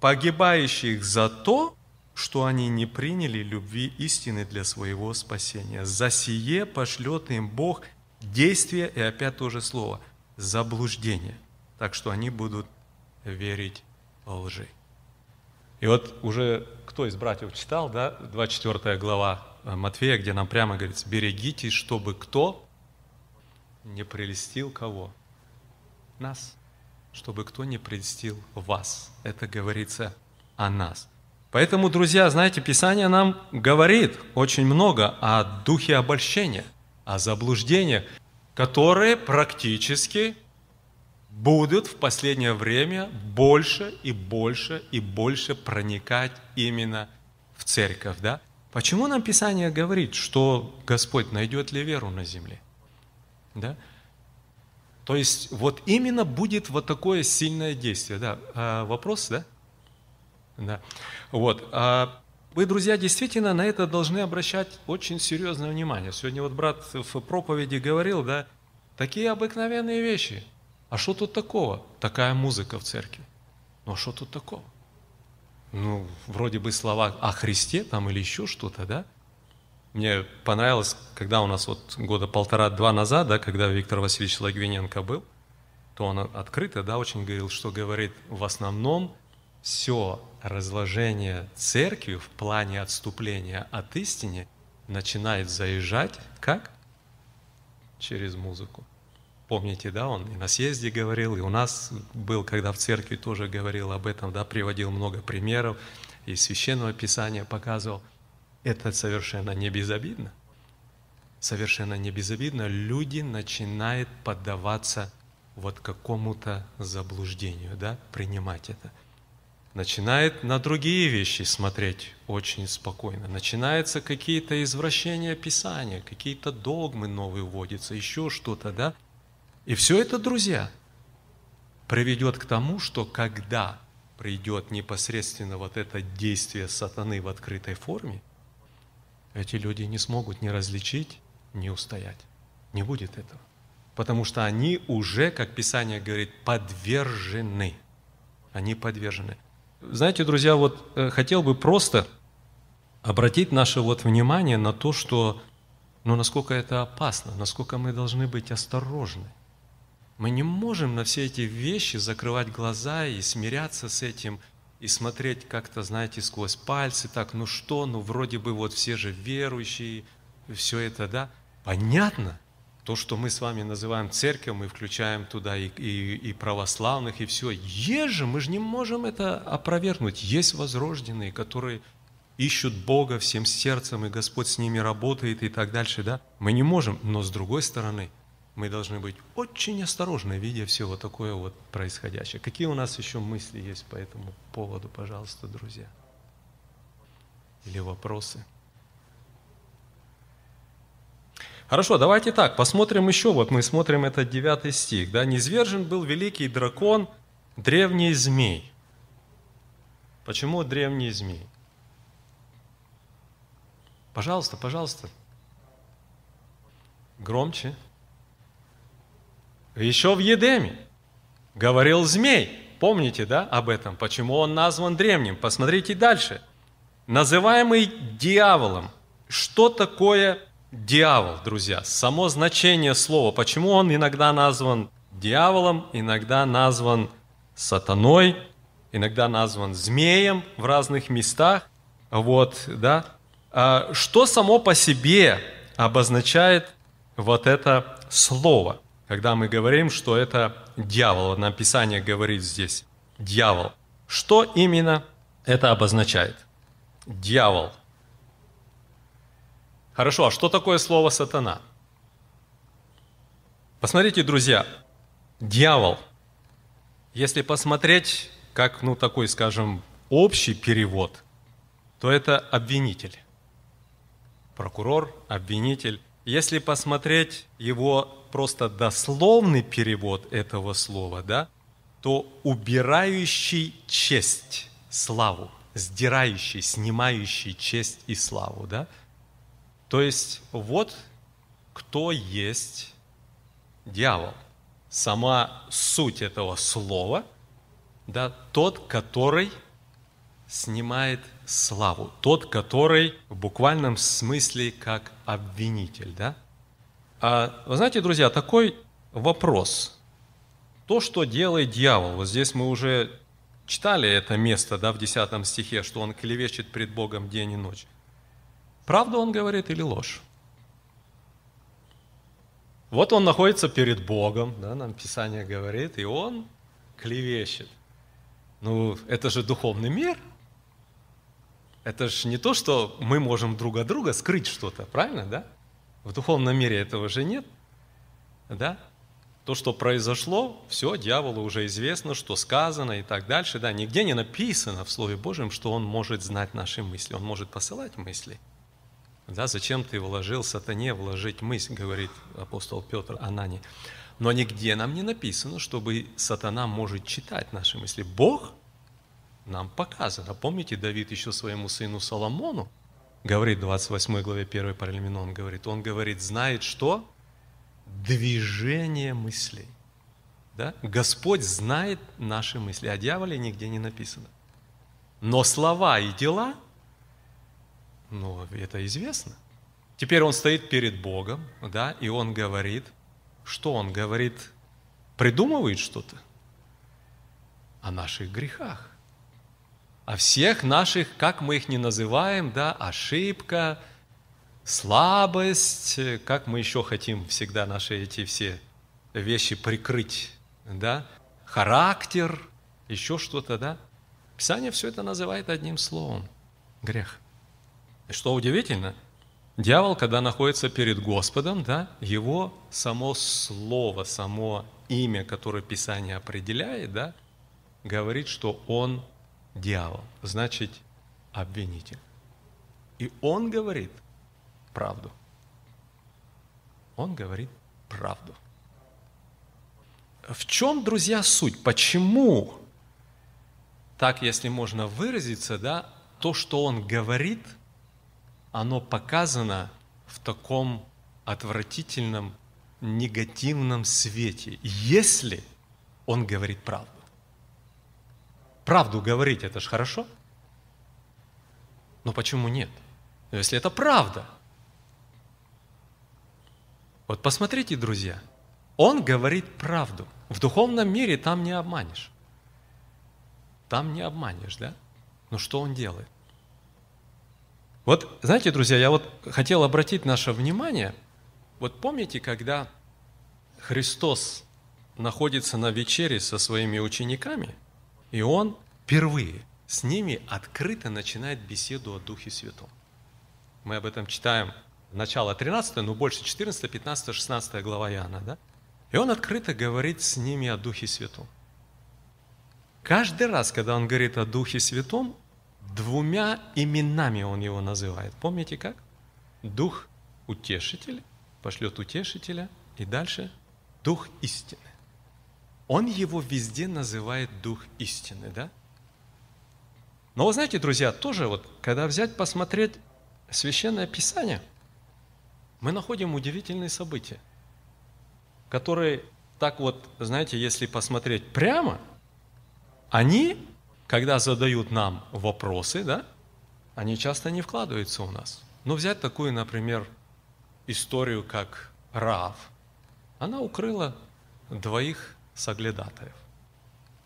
погибающих за то, что они не приняли любви истины для своего спасения. За сие пошлет им Бог действие, и опять то же слово, заблуждение. Так что они будут верить лжи. И вот уже кто из братьев читал, да, 24 глава э, Матфея, где нам прямо говорится, берегитесь, чтобы кто не прелестил кого? Нас. Чтобы кто не прелестил вас. Это говорится о нас. Поэтому, друзья, знаете, Писание нам говорит очень много о духе обольщения, о заблуждениях, которые практически будут в последнее время больше и больше и больше проникать именно в церковь. Да? Почему нам Писание говорит, что Господь найдет ли веру на земле? Да? То есть вот именно будет вот такое сильное действие. Да? А, вопрос, да? Да. Вот. А вы, друзья, действительно на это должны обращать очень серьезное внимание. Сегодня вот брат в проповеди говорил, да, такие обыкновенные вещи. А что тут такого? Такая музыка в церкви. Ну а что тут такого? Ну, вроде бы слова о Христе там или еще что-то, да? Мне понравилось, когда у нас вот года полтора-два назад, да, когда Виктор Васильевич Логвиненко был, то он открыто, да, очень говорил, что говорит в основном все разложение церкви в плане отступления от истины начинает заезжать как? Через музыку. Помните, да, он и на съезде говорил, и у нас был, когда в церкви тоже говорил об этом, да, приводил много примеров, и священного писания показывал. Это совершенно не безобидно. Совершенно не безобидно. Люди начинают поддаваться вот какому-то заблуждению, да, принимать это – начинает на другие вещи смотреть очень спокойно. Начинаются какие-то извращения Писания, какие-то догмы новые вводятся, еще что-то, да? И все это, друзья, приведет к тому, что когда придет непосредственно вот это действие сатаны в открытой форме, эти люди не смогут ни различить, ни устоять. Не будет этого. Потому что они уже, как Писание говорит, подвержены. Они подвержены. Знаете, друзья, вот э, хотел бы просто обратить наше вот внимание на то, что, ну, насколько это опасно, насколько мы должны быть осторожны. Мы не можем на все эти вещи закрывать глаза и смиряться с этим, и смотреть как-то, знаете, сквозь пальцы, так, ну что, ну вроде бы вот все же верующие, все это, да, понятно – то, что мы с вами называем церковью, мы включаем туда и, и, и православных, и все. Есть же, мы же не можем это опровергнуть. Есть возрожденные, которые ищут Бога всем сердцем, и Господь с ними работает и так дальше, да? Мы не можем, но с другой стороны, мы должны быть очень осторожны, видя все вот такое вот происходящее. Какие у нас еще мысли есть по этому поводу, пожалуйста, друзья? Или вопросы? Хорошо, давайте так, посмотрим еще, вот мы смотрим этот девятый стих, да, «Незвержен был великий дракон, древний змей». Почему древний змей? Пожалуйста, пожалуйста. Громче. Еще в Едеме говорил змей. Помните, да, об этом? Почему он назван древним? Посмотрите дальше. Называемый дьяволом. Что такое Дьявол, друзья, само значение слова, почему он иногда назван дьяволом, иногда назван сатаной, иногда назван змеем в разных местах. Вот, да. А что само по себе обозначает вот это слово, когда мы говорим, что это дьявол? Нам Писание говорит здесь дьявол. Что именно это обозначает? Дьявол – Хорошо, а что такое слово сатана? Посмотрите, друзья, дьявол, если посмотреть, как, ну, такой, скажем, общий перевод, то это обвинитель. Прокурор, обвинитель. Если посмотреть его просто дословный перевод этого слова, да, то убирающий честь, славу, сдирающий, снимающий честь и славу, да, то есть вот кто есть дьявол. Сама суть этого слова, да, тот, который снимает славу, тот, который в буквальном смысле как обвинитель, да. А, вы знаете, друзья, такой вопрос. То, что делает дьявол, вот здесь мы уже читали это место да, в 10 стихе, что он клевещет пред Богом день и ночь. Правду он говорит или ложь? Вот он находится перед Богом, да, нам Писание говорит, и он клевещет. Ну, это же духовный мир. Это же не то, что мы можем друг от друга скрыть что-то, правильно, да? В духовном мире этого же нет, да? То, что произошло, все, дьяволу уже известно, что сказано и так дальше. Да, нигде не написано в Слове Божьем, что он может знать наши мысли, он может посылать мысли – да, зачем ты вложил сатане вложить мысль, говорит апостол Петр Анани, Но нигде нам не написано, чтобы сатана может читать наши мысли. Бог нам показано. А помните, Давид еще своему сыну Соломону говорит, 28 главе 1 Паралиминон говорит, он говорит, знает что? Движение мыслей. Да? Господь знает наши мысли, а дьяволе нигде не написано. Но слова и дела – ну, это известно. Теперь он стоит перед Богом, да, и он говорит, что он говорит, придумывает что-то о наших грехах, о всех наших, как мы их не называем, да, ошибка, слабость, как мы еще хотим всегда наши эти все вещи прикрыть, да, характер, еще что-то, да. Писание все это называет одним словом – грех – и что удивительно, дьявол, когда находится перед Господом, да, его само слово, само имя, которое Писание определяет, да, говорит, что он дьявол, значит, обвинитель. И он говорит правду. Он говорит правду. В чем, друзья, суть? Почему так, если можно выразиться, да, то, что он говорит – оно показано в таком отвратительном, негативном свете, если он говорит правду. Правду говорить – это же хорошо. Но почему нет? Но если это правда. Вот посмотрите, друзья, он говорит правду. В духовном мире там не обманешь. Там не обманешь, да? Но что он делает? Вот, знаете, друзья, я вот хотел обратить наше внимание. Вот помните, когда Христос находится на вечере со своими учениками, и Он впервые с ними открыто начинает беседу о Духе Святом. Мы об этом читаем начало 13, но больше 14, 15, 16 глава Иоанна. Да? И он открыто говорит с ними о Духе Святом. Каждый раз, когда он говорит о Духе Святом, Двумя именами он его называет. Помните как? Дух утешитель, пошлет утешителя, и дальше дух истины. Он его везде называет дух истины, да? Но вы знаете, друзья, тоже вот, когда взять, посмотреть Священное Писание, мы находим удивительные события, которые так вот, знаете, если посмотреть прямо, они когда задают нам вопросы, да, они часто не вкладываются у нас. Но ну, взять такую, например, историю, как Рав, Она укрыла двоих соглядатаев.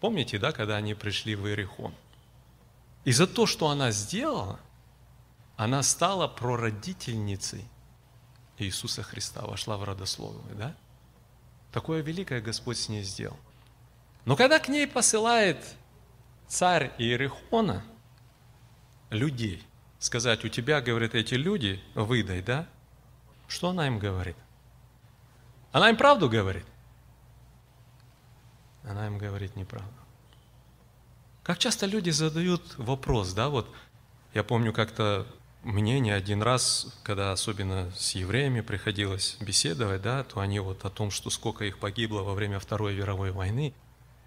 Помните, да, когда они пришли в Иерихон? И за то, что она сделала, она стала прородительницей Иисуса Христа, вошла в родословную, да? Такое великое Господь с ней сделал. Но когда к ней посылает царь Иерихона людей, сказать, у тебя, говорит, эти люди, выдай, да? Что она им говорит? Она им правду говорит? Она им говорит неправду. Как часто люди задают вопрос, да, вот, я помню как-то мне не один раз, когда особенно с евреями приходилось беседовать, да, то они вот о том, что сколько их погибло во время Второй мировой войны,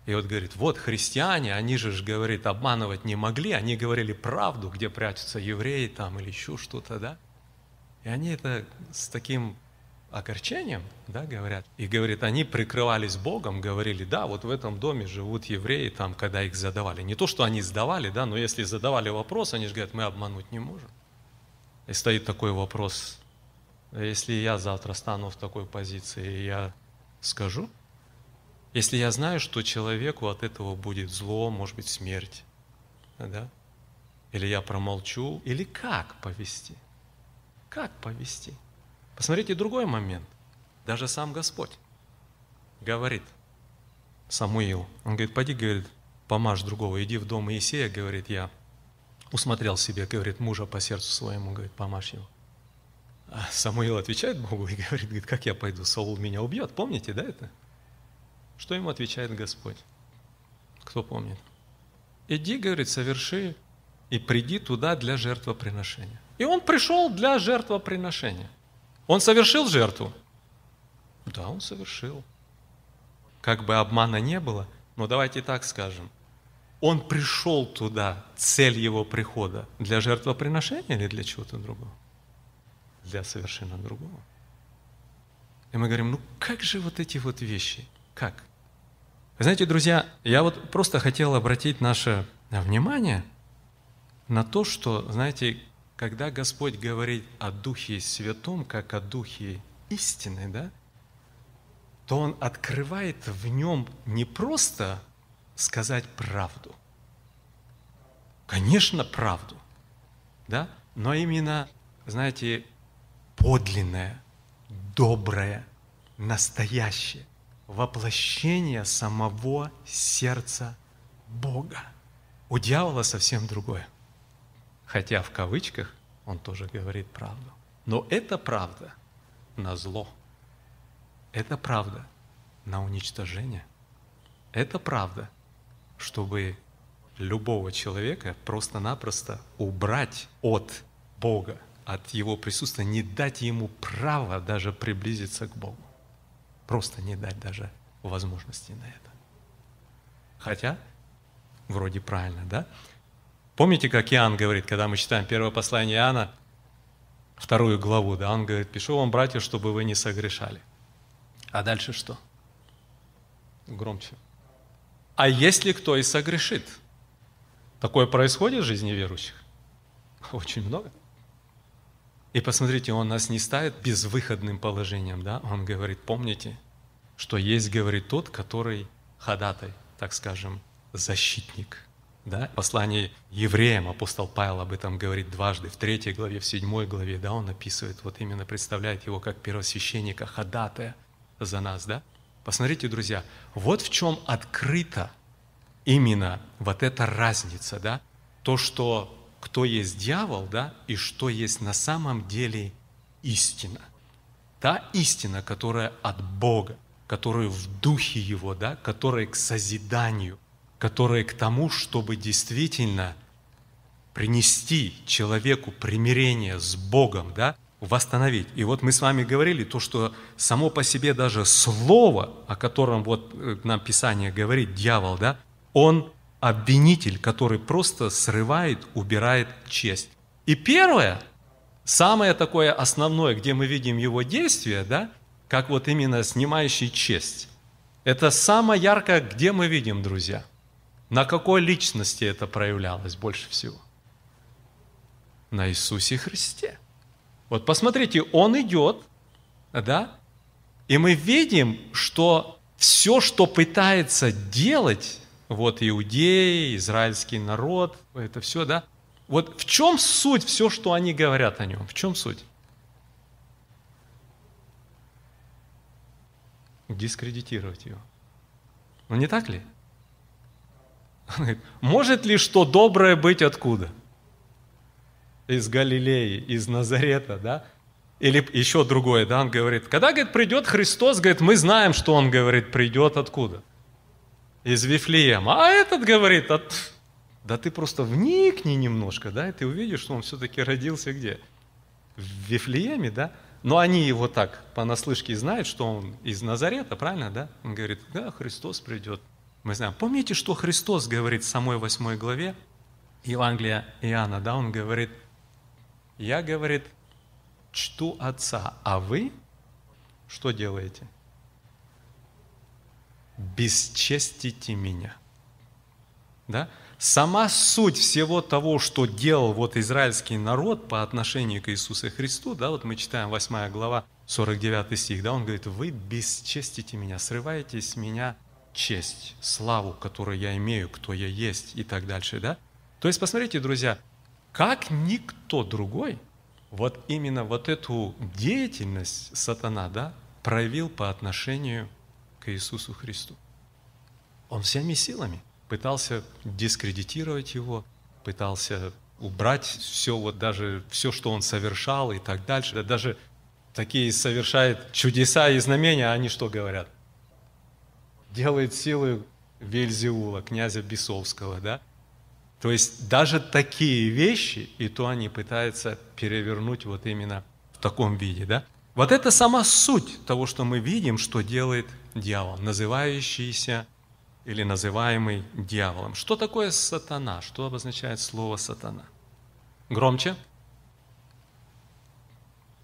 и вот говорит, вот христиане, они же, говорит, обманывать не могли, они говорили правду, где прячутся евреи там или еще что-то, да? И они это с таким огорчением, да, говорят. И говорит, они прикрывались Богом, говорили, да, вот в этом доме живут евреи, там, когда их задавали. Не то, что они сдавали, да, но если задавали вопрос, они же говорят, мы обмануть не можем. И стоит такой вопрос, «А если я завтра стану в такой позиции, я скажу, если я знаю, что человеку от этого будет зло, может быть, смерть, да? Или я промолчу, или как повести? Как повести? Посмотрите другой момент. Даже сам Господь говорит Самуил. Он говорит, пойди, говорит, помажь другого, иди в дом Иисея, говорит, я усмотрел себе, говорит, мужа по сердцу своему, говорит, помажь его. А Самуил отвечает Богу и говорит, говорит, как я пойду, Саул меня убьет, помните, да, это? Что ему отвечает Господь? Кто помнит? Иди, говорит, соверши и приди туда для жертвоприношения. И он пришел для жертвоприношения. Он совершил жертву? Да, он совершил. Как бы обмана не было, но давайте так скажем. Он пришел туда, цель его прихода, для жертвоприношения или для чего-то другого? Для совершенно другого. И мы говорим, ну как же вот эти вот вещи? Как? знаете, друзья, я вот просто хотел обратить наше э, внимание на то, что, знаете, когда Господь говорит о Духе Святом, как о Духе истины, да, то Он открывает в нем не просто сказать правду, конечно, правду, да, но именно, знаете, подлинное, доброе, настоящее – воплощение самого сердца Бога. У дьявола совсем другое. Хотя в кавычках он тоже говорит правду. Но это правда на зло. Это правда на уничтожение. Это правда, чтобы любого человека просто-напросто убрать от Бога, от Его присутствия, не дать ему права даже приблизиться к Богу. Просто не дать даже возможности на это. Хотя, вроде правильно, да? Помните, как Иоанн говорит, когда мы читаем первое послание Иоанна, вторую главу, да, он говорит, «Пишу вам, братья, чтобы вы не согрешали». А дальше что? Громче. «А если кто и согрешит?» Такое происходит в жизни верующих? Очень много. И посмотрите, он нас не ставит безвыходным положением, да? Он говорит, помните, что есть, говорит, тот, который ходатай, так скажем, защитник. Да? В послании евреям апостол Павел об этом говорит дважды, в третьей главе, в седьмой главе, да, он описывает, вот именно представляет его как первосвященника, ходатая за нас, да? Посмотрите, друзья, вот в чем открыта именно вот эта разница, да? То, что что есть дьявол, да, и что есть на самом деле истина. Та истина, которая от Бога, которая в духе Его, да, которая к созиданию, которая к тому, чтобы действительно принести человеку примирение с Богом, да, восстановить. И вот мы с вами говорили то, что само по себе даже слово, о котором вот э, нам Писание говорит, дьявол, да, он обвинитель, который просто срывает, убирает честь. И первое, самое такое основное, где мы видим его действие, да, как вот именно снимающий честь. Это самое яркое, где мы видим, друзья. На какой личности это проявлялось больше всего? На Иисусе Христе. Вот посмотрите, он идет, да, и мы видим, что все, что пытается делать вот иудеи, израильский народ, это все, да? Вот в чем суть все, что они говорят о нем? В чем суть? Дискредитировать его. Ну не так ли? может ли что доброе быть откуда? Из Галилеи, из Назарета, да? Или еще другое, да, он говорит, когда, говорит, придет Христос, говорит, мы знаем, что он, говорит, придет откуда? из Вифлеема. А этот говорит, от... да ты просто вникни немножко, да, и ты увидишь, что он все-таки родился где? В Вифлееме, да? Но они его так понаслышке знают, что он из Назарета, правильно, да? Он говорит, да, Христос придет. Мы знаем, помните, что Христос говорит в самой восьмой главе Евангелия Иоанна, да, он говорит, я, говорит, чту Отца, а вы что делаете? бесчестите меня. Да? Сама суть всего того, что делал вот израильский народ по отношению к Иисусу Христу, да, вот мы читаем 8 глава, 49 стих, да, он говорит, вы бесчестите меня, срываете с меня честь, славу, которую я имею, кто я есть и так дальше, да? То есть, посмотрите, друзья, как никто другой, вот именно вот эту деятельность сатана, да, проявил по отношению Иисусу Христу. Он всеми силами пытался дискредитировать его, пытался убрать все, вот даже все, что он совершал и так дальше. Да даже такие совершает чудеса и знамения, а они что говорят? Делает силы Вельзиула, князя Бесовского, да? То есть даже такие вещи, и то они пытаются перевернуть вот именно в таком виде, да? Вот это сама суть того, что мы видим, что делает дьявол, называющийся или называемый дьяволом. Что такое сатана? Что обозначает слово сатана? Громче.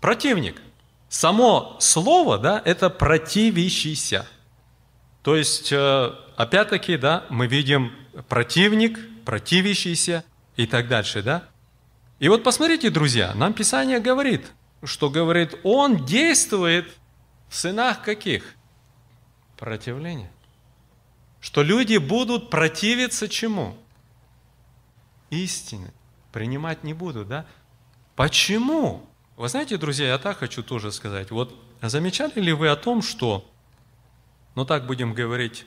Противник. Само слово, да, это противящийся. То есть, э, опять-таки, да, мы видим противник, противящийся и так дальше, да. И вот посмотрите, друзья, нам Писание говорит, что говорит, он действует в сынах каких? Противление. Что люди будут противиться чему? Истины. Принимать не будут, да? Почему? Вы знаете, друзья, я так хочу тоже сказать. Вот замечали ли вы о том, что, ну так будем говорить,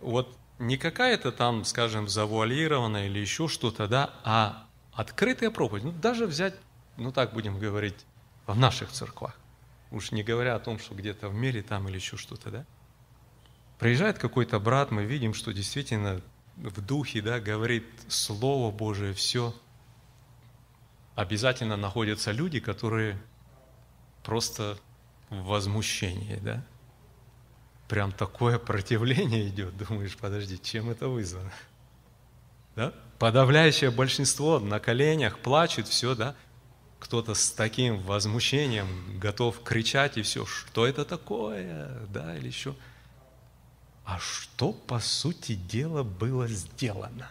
вот не какая-то там, скажем, завуалированная или еще что-то, да, а открытая проповедь. Ну, даже взять, ну так будем говорить, в наших церквах. Уж не говоря о том, что где-то в мире там или еще что-то, да. Приезжает какой-то брат, мы видим, что действительно в духе, да, говорит Слово Божие, все. Обязательно находятся люди, которые просто в возмущении, да? Прям такое противление идет. Думаешь, подожди, чем это вызвано? Да? Подавляющее большинство на коленях плачет, все, да? Кто-то с таким возмущением готов кричать и все, что это такое, да, или еще а что, по сути дела, было сделано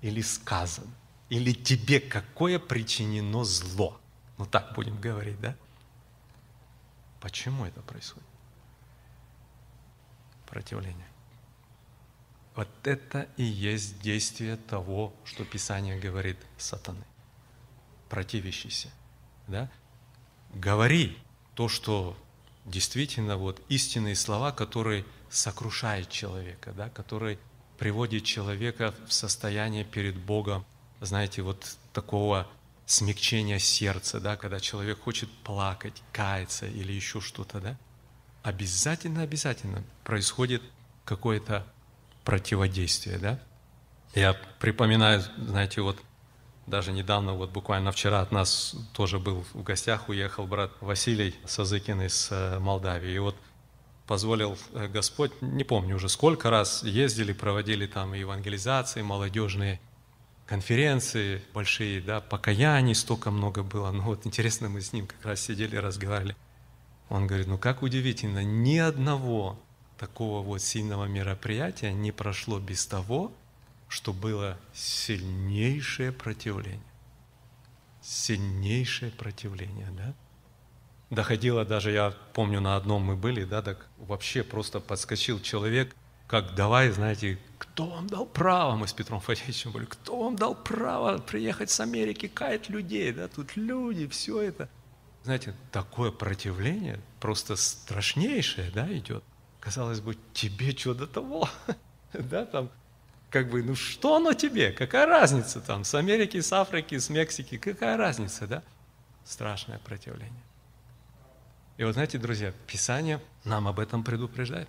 или сказано, или тебе какое причинено зло. Ну так будем говорить, да? Почему это происходит? Противление. Вот это и есть действие того, что Писание говорит сатаны, противящийся. Да? Говори то, что действительно вот истинные слова, которые – сокрушает человека, да, который приводит человека в состояние перед Богом, знаете, вот такого смягчения сердца, да, когда человек хочет плакать, каяться или еще что-то, да, обязательно, обязательно происходит какое-то противодействие, да. Я припоминаю, знаете, вот даже недавно, вот буквально вчера от нас тоже был в гостях, уехал брат Василий Сазыкин из э, Молдавии. И вот позволил э, Господь, не помню уже сколько раз, ездили, проводили там евангелизации, молодежные конференции большие, да, покаяний столько много было. Ну вот интересно, мы с ним как раз сидели, разговаривали. Он говорит, ну как удивительно, ни одного такого вот сильного мероприятия не прошло без того, что было сильнейшее противление. Сильнейшее противление, да? Доходило даже, я помню, на одном мы были, да, так вообще просто подскочил человек, как давай, знаете, кто вам дал право, мы с Петром Фадеевичем были, кто вам дал право приехать с Америки, каять людей, да, тут люди, все это. Знаете, такое противление просто страшнейшее, да, идет. Казалось бы, тебе что до того, да, там, как бы, ну что оно тебе, какая разница там, с Америки, с Африки, с Мексики, какая разница, да? Страшное противление. И вот знаете, друзья, Писание нам об этом предупреждает.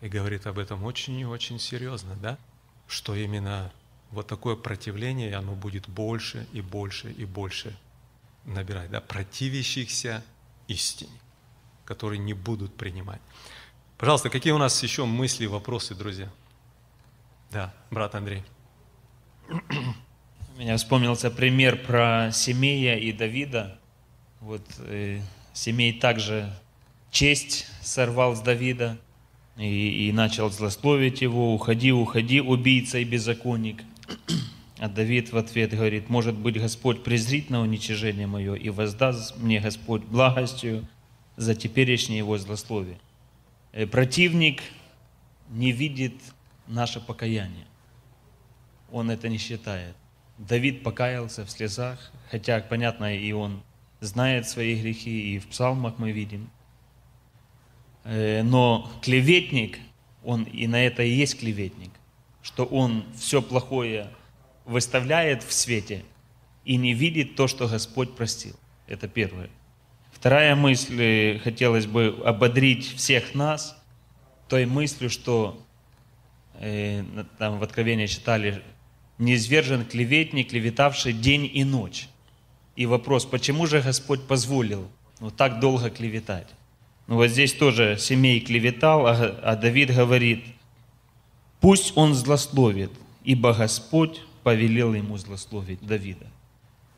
И говорит об этом очень и очень серьезно, да? Что именно вот такое противление, оно будет больше и больше и больше набирать, да? Противящихся истине, которые не будут принимать. Пожалуйста, какие у нас еще мысли, вопросы, друзья? Да, брат Андрей. У меня вспомнился пример про Семея и Давида. Вот э, семей также честь сорвал с Давида и, и начал злословить его, уходи, уходи, убийца и беззаконник. А Давид в ответ говорит, может быть, Господь презрит на уничижение мое и воздаст мне Господь благостью за теперешнее его злословие. Э, противник не видит наше покаяние. Он это не считает. Давид покаялся в слезах, хотя, понятно, и он знает свои грехи, и в псалмах мы видим. Э, но клеветник, он и на это и есть клеветник, что он все плохое выставляет в свете и не видит то, что Господь простил. Это первое. Вторая мысль, э, хотелось бы ободрить всех нас той мыслью, что э, там в Откровении читали, неизвержен клеветник, клеветавший день и ночь. И вопрос, почему же Господь позволил вот ну, так долго клеветать? Ну вот здесь тоже семей клеветал, а, а, Давид говорит, пусть он злословит, ибо Господь повелел ему злословить Давида.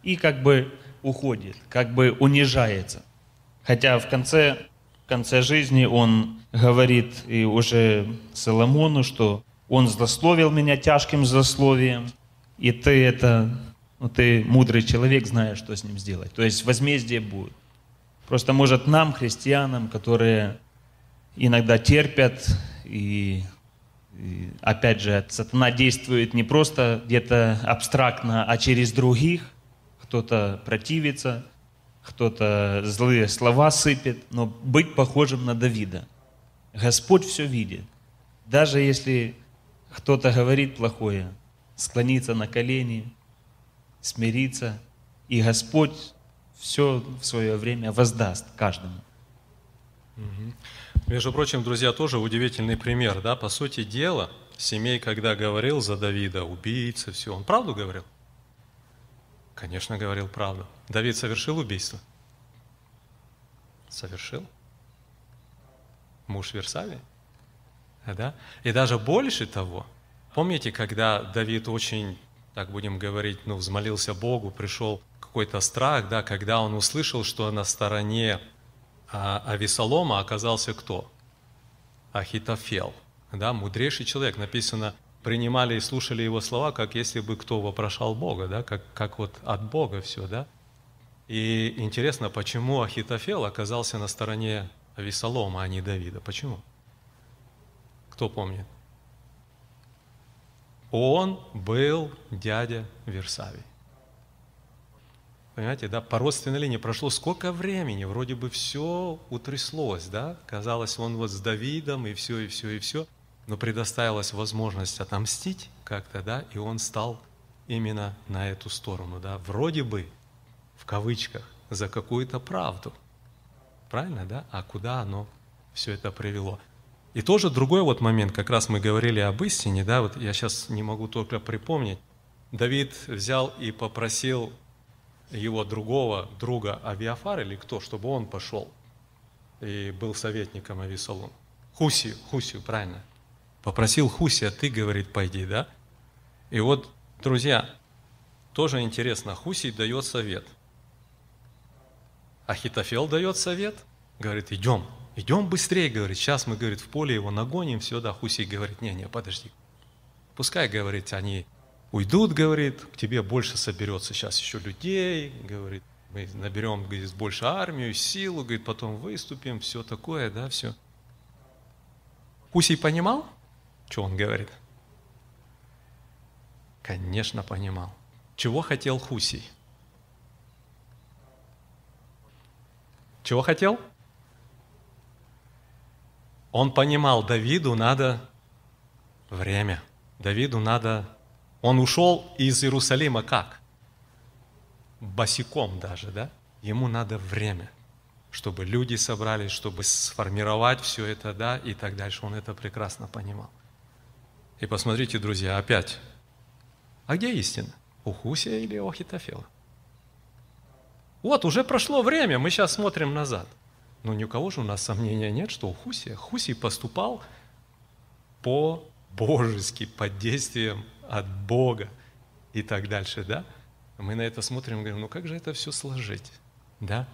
И как бы уходит, как бы унижается. Хотя в конце, в конце жизни он говорит и уже Соломону, что он злословил меня тяжким злословием, и ты это но ну, ты мудрый человек, знаешь, что с ним сделать. То есть возмездие будет. Просто может нам, христианам, которые иногда терпят, и, и опять же, сатана действует не просто где-то абстрактно, а через других. Кто-то противится, кто-то злые слова сыпет, но быть похожим на Давида. Господь все видит. Даже если кто-то говорит плохое, склониться на колени – смириться, и Господь все в свое время воздаст каждому. Угу. Между прочим, друзья, тоже удивительный пример. Да? По сути дела, семей, когда говорил за Давида, убийца, все, он правду говорил? Конечно, говорил правду. Давид совершил убийство? Совершил. Муж Версавии? Да? И даже больше того, помните, когда Давид очень так будем говорить, ну, взмолился Богу, пришел какой-то страх, да, когда он услышал, что на стороне а, Авесолома оказался кто? Ахитофел, да, мудрейший человек. Написано, принимали и слушали его слова, как если бы кто вопрошал Бога, да, как, как вот от Бога все, да. И интересно, почему Ахитофел оказался на стороне Авесолома, а не Давида? Почему? Кто помнит? он был дядя Версавий. Понимаете, да, по родственной линии прошло сколько времени, вроде бы все утряслось, да? Казалось, он вот с Давидом и все, и все, и все. Но предоставилась возможность отомстить как-то, да, и он стал именно на эту сторону, да, вроде бы, в кавычках, за какую-то правду. Правильно, да? А куда оно все это привело? И тоже другой вот момент, как раз мы говорили об истине, да, вот я сейчас не могу только припомнить. Давид взял и попросил его другого друга Авиафар или кто, чтобы он пошел и был советником Ависалон. Хуси, Хуси, правильно. Попросил Хуси, а ты, говорит, пойди, да? И вот, друзья, тоже интересно, Хуси дает совет. Ахитофел дает совет, говорит, идем, Идем быстрее, говорит, сейчас мы, говорит, в поле его нагоним, все, да, Хусей говорит, не-не, подожди. Пускай, говорит, они уйдут, говорит, к тебе больше соберется сейчас еще людей, говорит, мы наберем, говорит, больше армию, силу, говорит, потом выступим, все такое, да, все. Хусей понимал, что он говорит? Конечно, понимал. Чего хотел Хусей? Чего хотел? Хотел. Он понимал, Давиду надо время. Давиду надо... Он ушел из Иерусалима как? Босиком даже, да? Ему надо время, чтобы люди собрались, чтобы сформировать все это, да, и так дальше. Он это прекрасно понимал. И посмотрите, друзья, опять. А где истина? У Хусия или у Ахитофела? Вот, уже прошло время, мы сейчас смотрим назад – но ни у кого же у нас сомнения нет, что у Хусия, поступал по-божески, под действием от Бога и так дальше, да? Мы на это смотрим и говорим, ну как же это все сложить, да?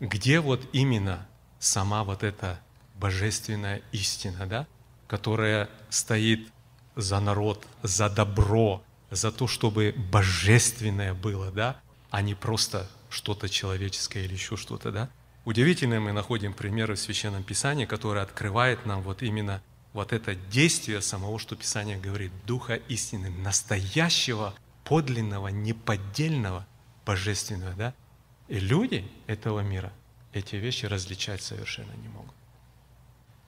Где вот именно сама вот эта божественная истина, да? Которая стоит за народ, за добро, за то, чтобы божественное было, да? А не просто что-то человеческое или еще что-то, да? Удивительно мы находим примеры в Священном Писании, которые открывают нам вот именно вот это действие самого, что Писание говорит, Духа истины, настоящего, подлинного, неподдельного, божественного. Да? И люди этого мира эти вещи различать совершенно не могут.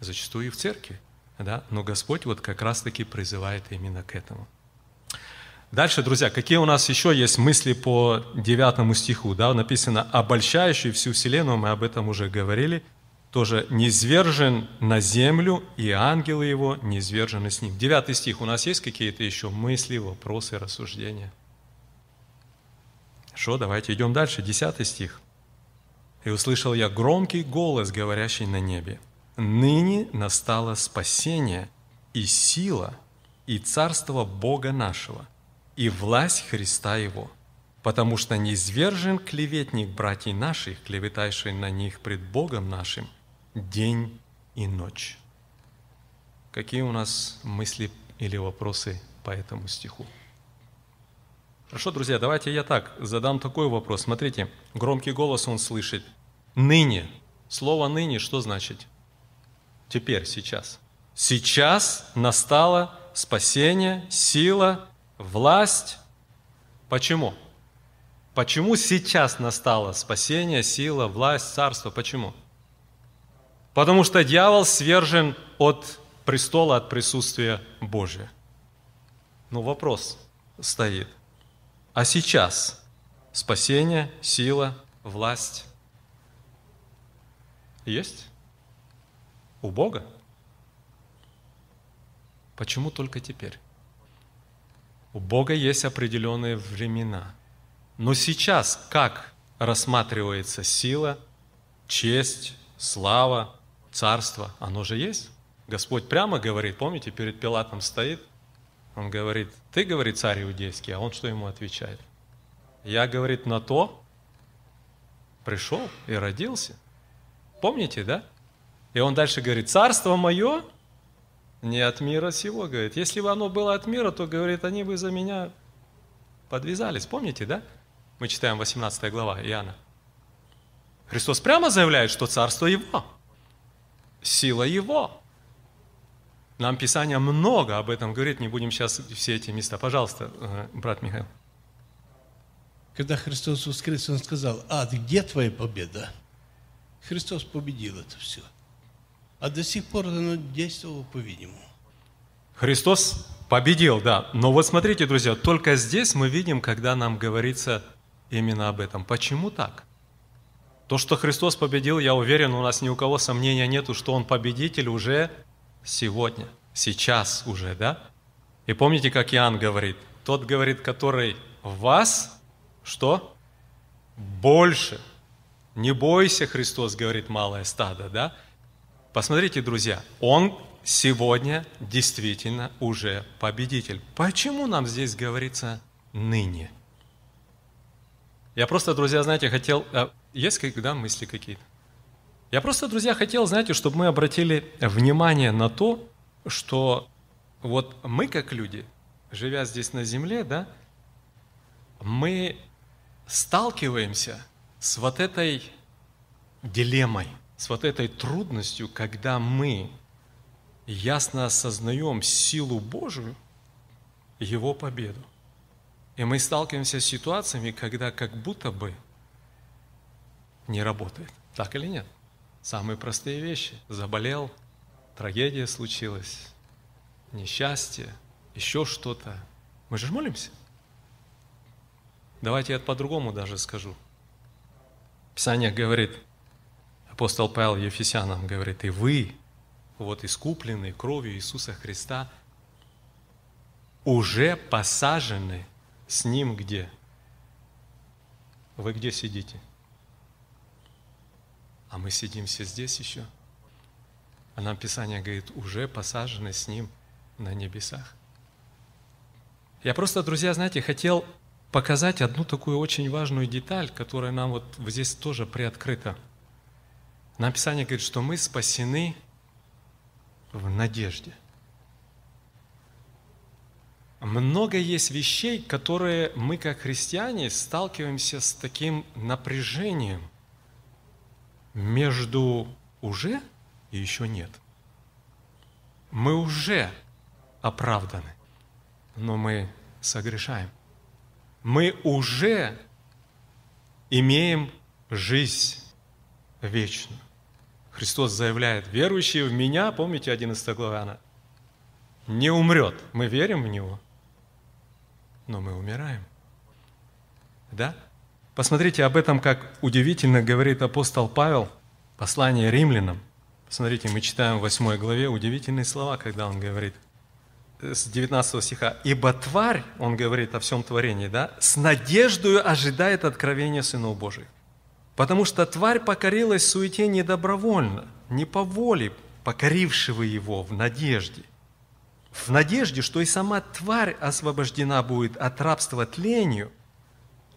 Зачастую и в церкви. Да? Но Господь вот как раз-таки призывает именно к этому – Дальше, друзья, какие у нас еще есть мысли по девятому стиху? Да, написано «обольщающий «А всю вселенную», мы об этом уже говорили, тоже «низвержен на землю, и ангелы его низвержены с ним». Девятый стих, у нас есть какие-то еще мысли, вопросы, рассуждения? Что, давайте идем дальше, десятый стих. «И услышал я громкий голос, говорящий на небе, «Ныне настало спасение и сила, и царство Бога нашего» и власть Христа Его, потому что низвержен клеветник братьей наших, клеветающий на них пред Богом нашим день и ночь». Какие у нас мысли или вопросы по этому стиху? Хорошо, друзья, давайте я так задам такой вопрос. Смотрите, громкий голос он слышит. Ныне. Слово ныне что значит? Теперь, сейчас. Сейчас настало спасение, сила власть. Почему? Почему сейчас настало спасение, сила, власть, царство? Почему? Потому что дьявол свержен от престола, от присутствия Божия. Ну, вопрос стоит. А сейчас спасение, сила, власть есть у Бога? Почему только теперь? У Бога есть определенные времена. Но сейчас как рассматривается сила, честь, слава, царство? Оно же есть. Господь прямо говорит, помните, перед Пилатом стоит, он говорит, ты, говорит, царь иудейский, а он что ему отвечает? Я, говорит, на то пришел и родился. Помните, да? И он дальше говорит, царство мое не от мира сего, говорит. Если бы оно было от мира, то, говорит, они бы за меня подвязались. Помните, да? Мы читаем 18 глава Иоанна. Христос прямо заявляет, что царство Его, сила Его. Нам Писание много об этом говорит, не будем сейчас все эти места. Пожалуйста, брат Михаил. Когда Христос воскрес, Он сказал, ад, где твоя победа? Христос победил это все а до сих пор оно действовало по-видимому. Христос победил, да. Но вот смотрите, друзья, только здесь мы видим, когда нам говорится именно об этом. Почему так? То, что Христос победил, я уверен, у нас ни у кого сомнения нету, что Он победитель уже сегодня, сейчас уже, да? И помните, как Иоанн говорит, тот говорит, который в вас, что? Больше. Не бойся, Христос говорит, малое стадо, да? Посмотрите, друзья, он сегодня действительно уже победитель. Почему нам здесь говорится «ныне»? Я просто, друзья, знаете, хотел... Э, есть когда мысли какие-то? Я просто, друзья, хотел, знаете, чтобы мы обратили внимание на то, что вот мы, как люди, живя здесь на земле, да, мы сталкиваемся с вот этой дилеммой – с вот этой трудностью, когда мы ясно осознаем силу Божию, Его победу. И мы сталкиваемся с ситуациями, когда как будто бы не работает. Так или нет? Самые простые вещи. Заболел, трагедия случилась, несчастье, еще что-то. Мы же молимся. Давайте я по-другому даже скажу. Писание говорит – Апостол Павел Ефесянам говорит, и вы, вот искупленные кровью Иисуса Христа, уже посажены с Ним где? Вы где сидите? А мы сидим все здесь еще. А нам Писание говорит, уже посажены с Ним на небесах. Я просто, друзья, знаете, хотел показать одну такую очень важную деталь, которая нам вот здесь тоже приоткрыта – нам Писание говорит, что мы спасены в надежде. Много есть вещей, которые мы, как христиане, сталкиваемся с таким напряжением между уже и еще нет. Мы уже оправданы, но мы согрешаем. Мы уже имеем жизнь вечную. Христос заявляет, верующий в Меня, помните 11 глава, она, не умрет. Мы верим в Него, но мы умираем. Да? Посмотрите об этом, как удивительно говорит апостол Павел, послание римлянам. Посмотрите, мы читаем в 8 главе удивительные слова, когда он говорит с 19 стиха. «Ибо тварь, он говорит о всем творении, да, с надеждою ожидает откровения Сына Божьих». Потому что тварь покорилась суете недобровольно, не по воле покорившего его в надежде. В надежде, что и сама тварь освобождена будет от рабства тлению –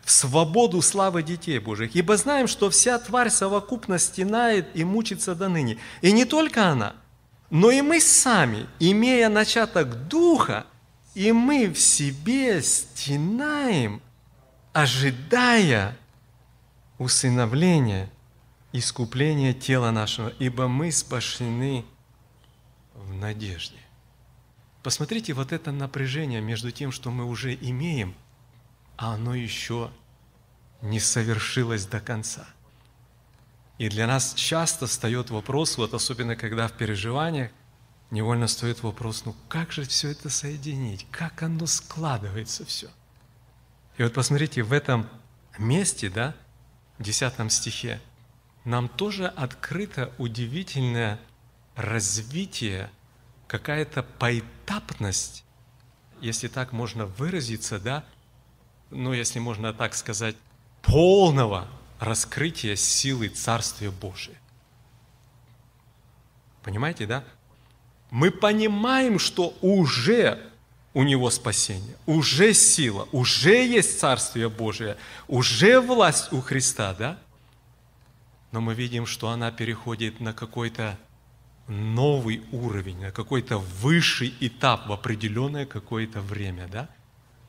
в свободу славы детей Божьих. Ибо знаем, что вся тварь совокупно стенает и мучится до ныне. И не только она, но и мы сами, имея начаток Духа, и мы в себе стенаем, ожидая усыновление, искупление тела нашего, ибо мы спасены в надежде. Посмотрите вот это напряжение между тем, что мы уже имеем, а оно еще не совершилось до конца. И для нас часто встает вопрос, вот особенно когда в переживаниях, невольно стоит вопрос, ну как же все это соединить, как оно складывается все. И вот посмотрите, в этом месте, да, 10 стихе, нам тоже открыто удивительное развитие, какая-то поэтапность, если так можно выразиться, да, ну, если можно так сказать, полного раскрытия силы Царствия Божия. Понимаете, да? Мы понимаем, что уже у него спасение, уже сила, уже есть Царствие Божие, уже власть у Христа, да? Но мы видим, что она переходит на какой-то новый уровень, на какой-то высший этап в определенное какое-то время, да?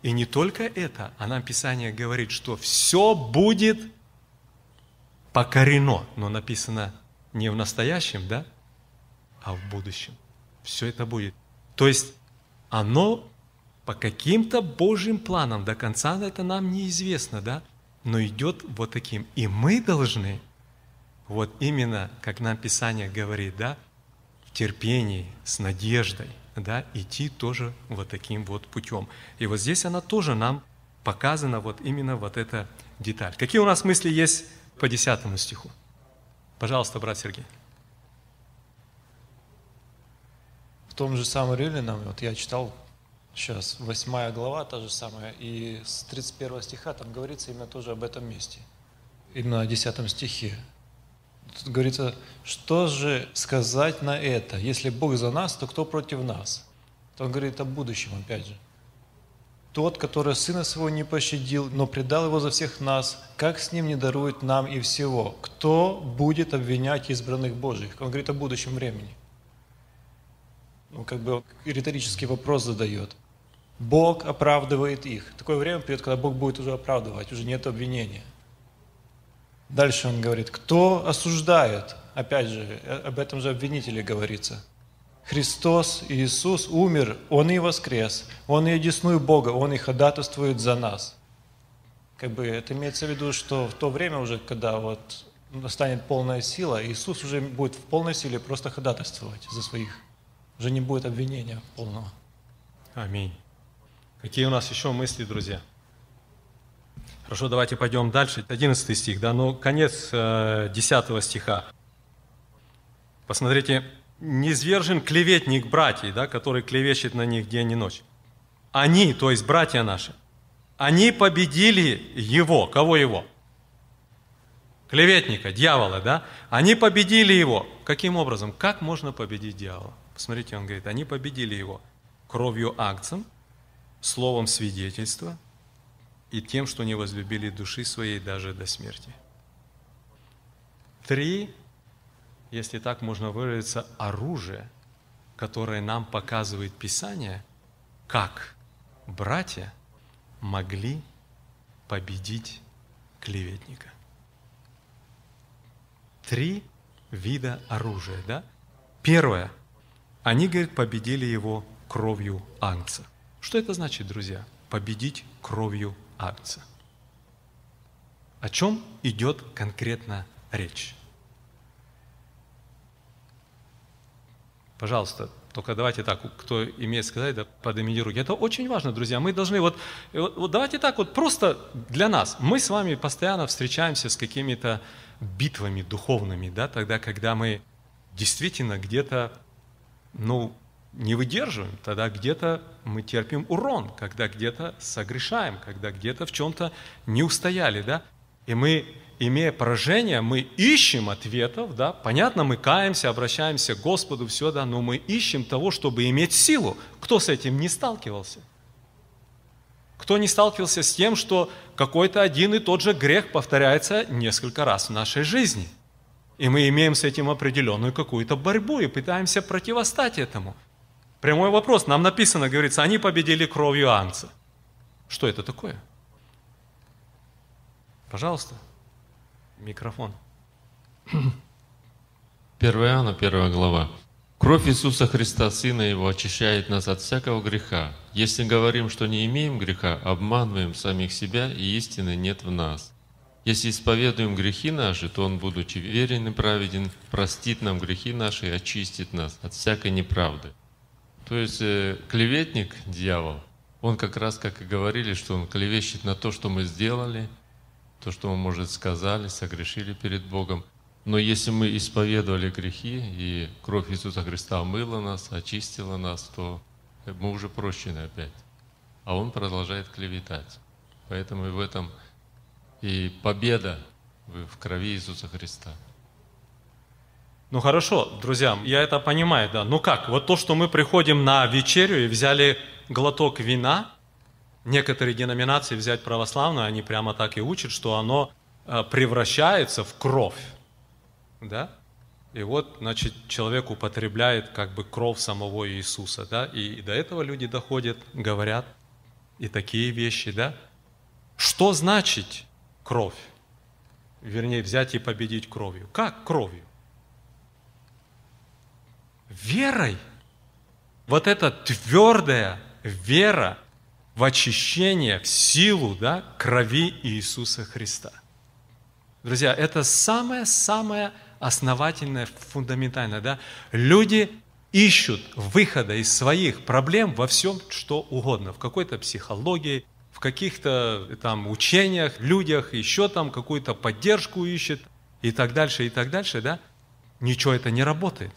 И не только это, а нам Писание говорит, что все будет покорено, но написано не в настоящем, да, а в будущем. Все это будет. То есть оно по каким-то Божьим планам, до конца это нам неизвестно, да, но идет вот таким. И мы должны, вот именно, как нам Писание говорит, да, в терпении, с надеждой, да, идти тоже вот таким вот путем. И вот здесь она тоже нам показана, вот именно вот эта деталь. Какие у нас мысли есть по десятому стиху? Пожалуйста, брат Сергей. В том же самом Рюлином, вот я читал Сейчас раз, 8 глава, та же самая, и с 31 стиха там говорится именно тоже об этом месте, именно о 10 стихе. Тут говорится, что же сказать на это? Если Бог за нас, то кто против нас? То он говорит о будущем, опять же. Тот, который сына своего не пощадил, но предал его за всех нас, как с ним не дарует нам и всего? Кто будет обвинять избранных Божьих? Он говорит о будущем времени. Ну, как бы риторический вопрос задает – Бог оправдывает их. Такое время придет, когда Бог будет уже оправдывать, уже нет обвинения. Дальше он говорит, кто осуждает? Опять же, э, об этом же обвинителе говорится. Христос Иисус умер, Он и воскрес, Он и одесную Бога, Он и ходатайствует за нас. Как бы это имеется в виду, что в то время уже, когда вот настанет полная сила, Иисус уже будет в полной силе просто ходатайствовать за своих. Уже не будет обвинения полного. Аминь. Какие у нас еще мысли, друзья? Хорошо, давайте пойдем дальше. 11 стих, да, ну, конец 10 э, стиха. Посмотрите, «Неизвержен клеветник братьев, да, который клевещет на них день и ночь. Они, то есть братья наши, они победили его». Кого его? Клеветника, дьявола, да? Они победили его. Каким образом? Как можно победить дьявола? Посмотрите, он говорит, они победили его кровью акцем – словом свидетельства и тем, что не возлюбили души своей даже до смерти. Три, если так можно выразиться, оружия, которое нам показывает Писание, как братья могли победить клеветника. Три вида оружия, да? Первое. Они, говорит, победили его кровью ангца. Что это значит, друзья? Победить кровью Агнца. О чем идет конкретно речь? Пожалуйста, только давайте так, кто имеет сказать, да поднимите руки. Это очень важно, друзья. Мы должны вот, вот, вот давайте так, вот просто для нас. Мы с вами постоянно встречаемся с какими-то битвами духовными, да, тогда, когда мы действительно где-то, ну, не выдерживаем, тогда где-то мы терпим урон, когда где-то согрешаем, когда где-то в чем-то не устояли, да? И мы, имея поражение, мы ищем ответов, да? Понятно, мы каемся, обращаемся к Господу, все, да, но мы ищем того, чтобы иметь силу. Кто с этим не сталкивался? Кто не сталкивался с тем, что какой-то один и тот же грех повторяется несколько раз в нашей жизни? И мы имеем с этим определенную какую-то борьбу и пытаемся противостать этому – Прямой вопрос. Нам написано, говорится, они победили кровью Анца. Что это такое? Пожалуйста, микрофон. 1 Иоанна, 1 глава. Кровь Иисуса Христа, Сына Его, очищает нас от всякого греха. Если говорим, что не имеем греха, обманываем самих себя, и истины нет в нас. Если исповедуем грехи наши, то Он, будучи верен и праведен, простит нам грехи наши и очистит нас от всякой неправды. То есть э, клеветник, дьявол, он как раз, как и говорили, что он клевещет на то, что мы сделали, то, что мы, может, сказали, согрешили перед Богом. Но если мы исповедовали грехи, и кровь Иисуса Христа омыла нас, очистила нас, то мы уже прощены опять. А он продолжает клеветать. Поэтому и в этом и победа в крови Иисуса Христа. Ну хорошо, друзья, я это понимаю, да. Ну как, вот то, что мы приходим на вечерю и взяли глоток вина, некоторые деноминации взять православную, они прямо так и учат, что оно э, превращается в кровь, да? И вот, значит, человек употребляет как бы кровь самого Иисуса, да? И, и до этого люди доходят, говорят и такие вещи, да? Что значит кровь? Вернее, взять и победить кровью. Как кровью? верой. Вот эта твердая вера в очищение, в силу да, крови Иисуса Христа. Друзья, это самое-самое основательное, фундаментальное. Да? Люди ищут выхода из своих проблем во всем, что угодно, в какой-то психологии, в каких-то э, там учениях, людях, еще там какую-то поддержку ищет и так дальше, и так дальше, да? Ничего это не работает.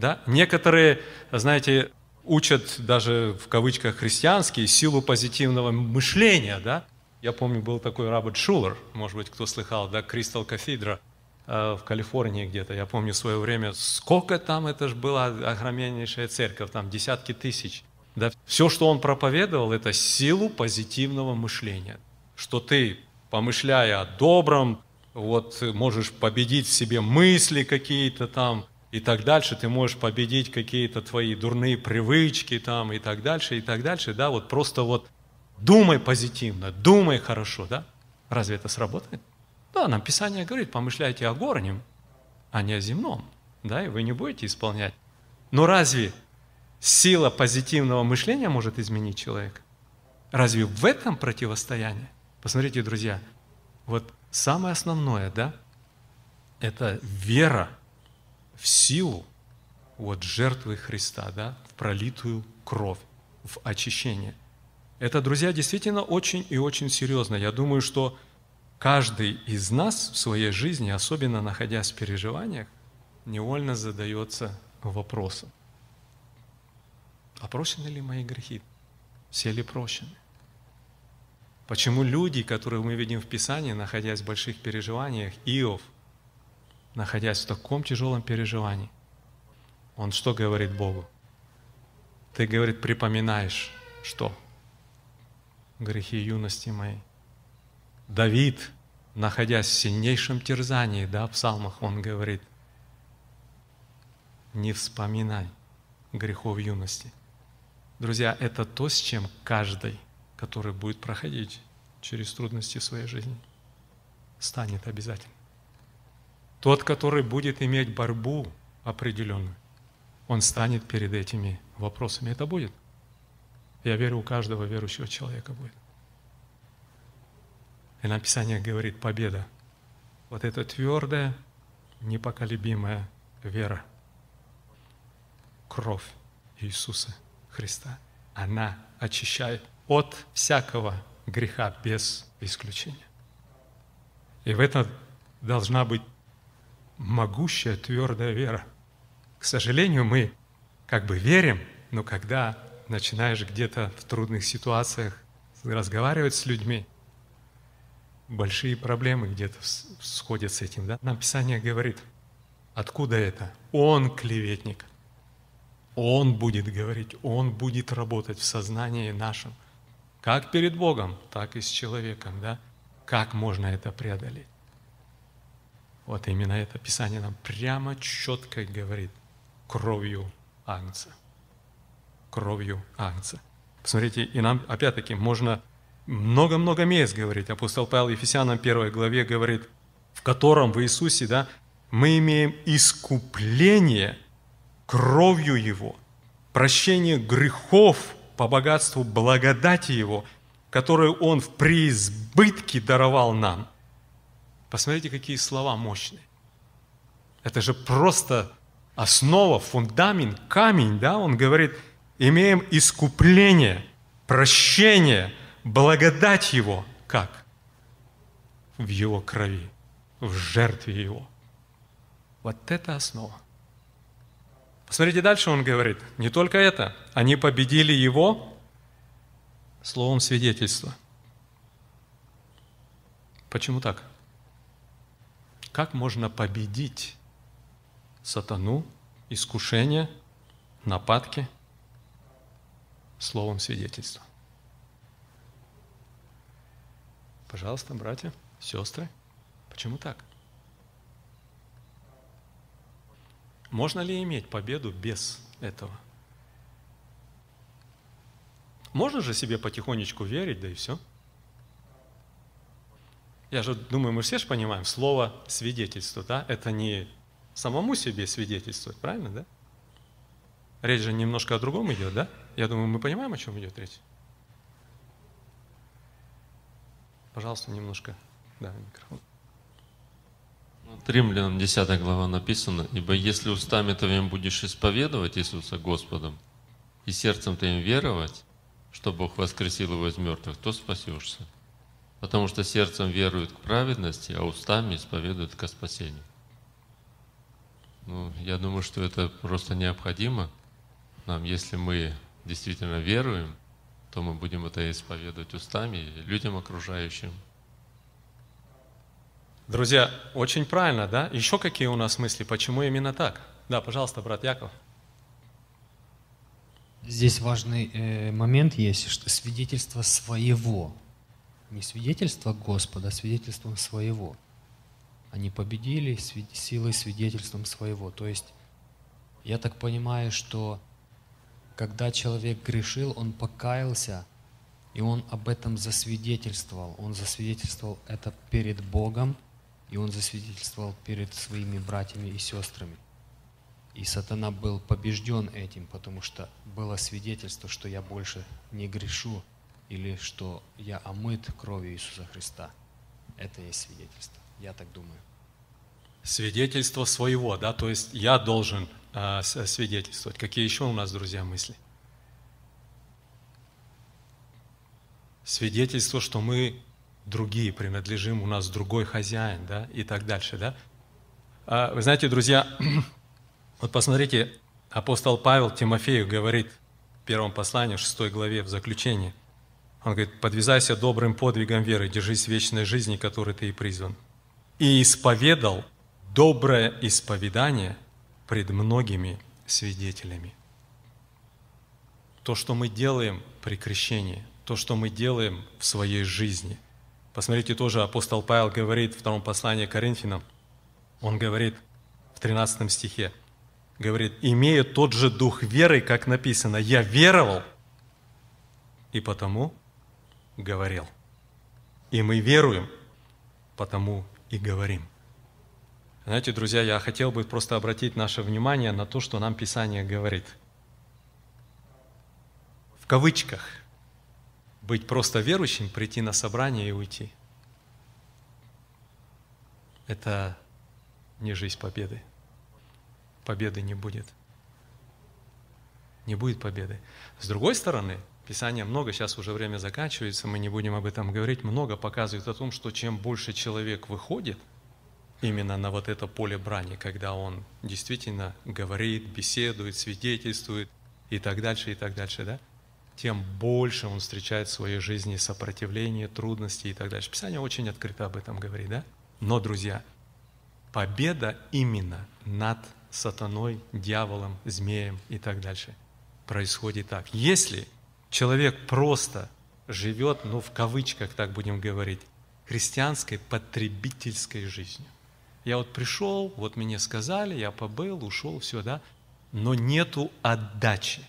Да? Некоторые, знаете, учат даже в кавычках христианские силу позитивного мышления. Да? Я помню, был такой Роберт Шулер, может быть, кто слыхал, да, Кристал Кафедра э, в Калифорнии где-то. Я помню в свое время, сколько там это же была огромнейшая церковь, там десятки тысяч. Да? Все, что он проповедовал, это силу позитивного мышления. Что ты, помышляя о добром, вот можешь победить в себе мысли какие-то там, и так дальше, ты можешь победить какие-то твои дурные привычки там и так дальше, и так дальше, да, вот просто вот думай позитивно, думай хорошо, да? Разве это сработает? Да, нам Писание говорит, помышляйте о горнем, а не о земном, да, и вы не будете исполнять. Но разве сила позитивного мышления может изменить человека? Разве в этом противостояние? Посмотрите, друзья, вот самое основное, да, это вера – в силу вот жертвы Христа, да, в пролитую кровь, в очищение. Это, друзья, действительно очень и очень серьезно. Я думаю, что каждый из нас в своей жизни, особенно находясь в переживаниях, невольно задается вопросом. А прощены ли мои грехи? Все ли прощены? Почему люди, которых мы видим в Писании, находясь в больших переживаниях, Иов – находясь в таком тяжелом переживании, он что говорит Богу? Ты, говорит, припоминаешь, что? Грехи юности моей. Давид, находясь в сильнейшем терзании, да, в псалмах он говорит, не вспоминай грехов юности. Друзья, это то, с чем каждый, который будет проходить через трудности в своей жизни, станет обязательным. Тот, который будет иметь борьбу определенную, он станет перед этими вопросами. Это будет. Я верю, у каждого верующего человека будет. И на Писание говорит победа. Вот это твердая, непоколебимая вера. Кровь Иисуса Христа. Она очищает от всякого греха без исключения. И в этом должна быть могущая твердая вера. К сожалению, мы как бы верим, но когда начинаешь где-то в трудных ситуациях разговаривать с людьми, большие проблемы где-то сходят с этим. Да? Нам Писание говорит, откуда это? Он клеветник. Он будет говорить, он будет работать в сознании нашем. Как перед Богом, так и с человеком. Да? Как можно это преодолеть? Вот именно это Писание нам прямо четко говорит. Кровью Агнца. Кровью Агнца. Посмотрите, и нам, опять-таки, можно много-много мест говорить. Апостол Павел Ефесянам 1 главе говорит, в котором в Иисусе, да, мы имеем искупление кровью Его, прощение грехов по богатству благодати Его, которую Он в преизбытке даровал нам – Посмотрите, какие слова мощные. Это же просто основа, фундамент, камень, да? Он говорит, имеем искупление, прощение, благодать Его. Как? В Его крови, в жертве Его. Вот это основа. Посмотрите дальше, он говорит, не только это, они победили его словом свидетельства. Почему так? Как можно победить сатану, искушение, нападки словом свидетельства? Пожалуйста, братья, сестры, почему так? Можно ли иметь победу без этого? Можно же себе потихонечку верить, да и все – я же думаю, мы все же понимаем, слово свидетельство, да, это не самому себе свидетельствовать, правильно, да? Речь же немножко о другом идет, да? Я думаю, мы понимаем, о чем идет речь. Пожалуйста, немножко. Да, микрофон. От Римлянам 10 глава написано, «Ибо если устами твоим будешь исповедовать Иисуса Господом, и сердцем твоим веровать, что Бог воскресил его из мертвых, то спасешься» потому что сердцем веруют к праведности, а устами исповедуют ко спасению. Ну, я думаю, что это просто необходимо нам, если мы действительно веруем, то мы будем это исповедовать устами людям окружающим. Друзья, очень правильно, да? Еще какие у нас мысли? Почему именно так? Да, пожалуйста, брат Яков. Здесь важный э, момент есть, что свидетельство своего не свидетельство Господа, а свидетельством своего. Они победили силой свидетельством своего. То есть я так понимаю, что когда человек грешил, он покаялся, и он об этом засвидетельствовал. Он засвидетельствовал это перед Богом, и он засвидетельствовал перед своими братьями и сестрами. И сатана был побежден этим, потому что было свидетельство, что я больше не грешу, или что я омыт кровью Иисуса Христа. Это есть свидетельство. Я так думаю. Свидетельство своего, да, то есть я должен э, свидетельствовать. Какие еще у нас, друзья, мысли? Свидетельство, что мы другие, принадлежим, у нас другой хозяин, да, и так дальше, да. А, вы знаете, друзья, вот посмотрите, апостол Павел Тимофею говорит в первом послании, в 6 главе, в заключении. Он говорит, подвязайся добрым подвигом веры, держись вечной жизни, которой ты и призван. И исповедал доброе исповедание пред многими свидетелями. То, что мы делаем при крещении, то, что мы делаем в своей жизни. Посмотрите, тоже апостол Павел говорит в втором послании к Коринфянам, он говорит в 13 стихе, говорит, «Имея тот же дух веры, как написано, я веровал, и потому говорил. И мы веруем, потому и говорим. Знаете, друзья, я хотел бы просто обратить наше внимание на то, что нам Писание говорит. В кавычках. Быть просто верующим, прийти на собрание и уйти. Это не жизнь победы. Победы не будет. Не будет победы. С другой стороны, Писание много, сейчас уже время заканчивается, мы не будем об этом говорить, много показывает о том, что чем больше человек выходит именно на вот это поле брани, когда он действительно говорит, беседует, свидетельствует и так дальше, и так дальше, да, тем больше он встречает в своей жизни сопротивление, трудности и так дальше. Писание очень открыто об этом говорит, да? Но, друзья, победа именно над сатаной, дьяволом, змеем и так дальше происходит так. Если человек просто живет, ну, в кавычках так будем говорить, христианской потребительской жизнью. Я вот пришел, вот мне сказали, я побыл, ушел, все, да, но нету отдачи,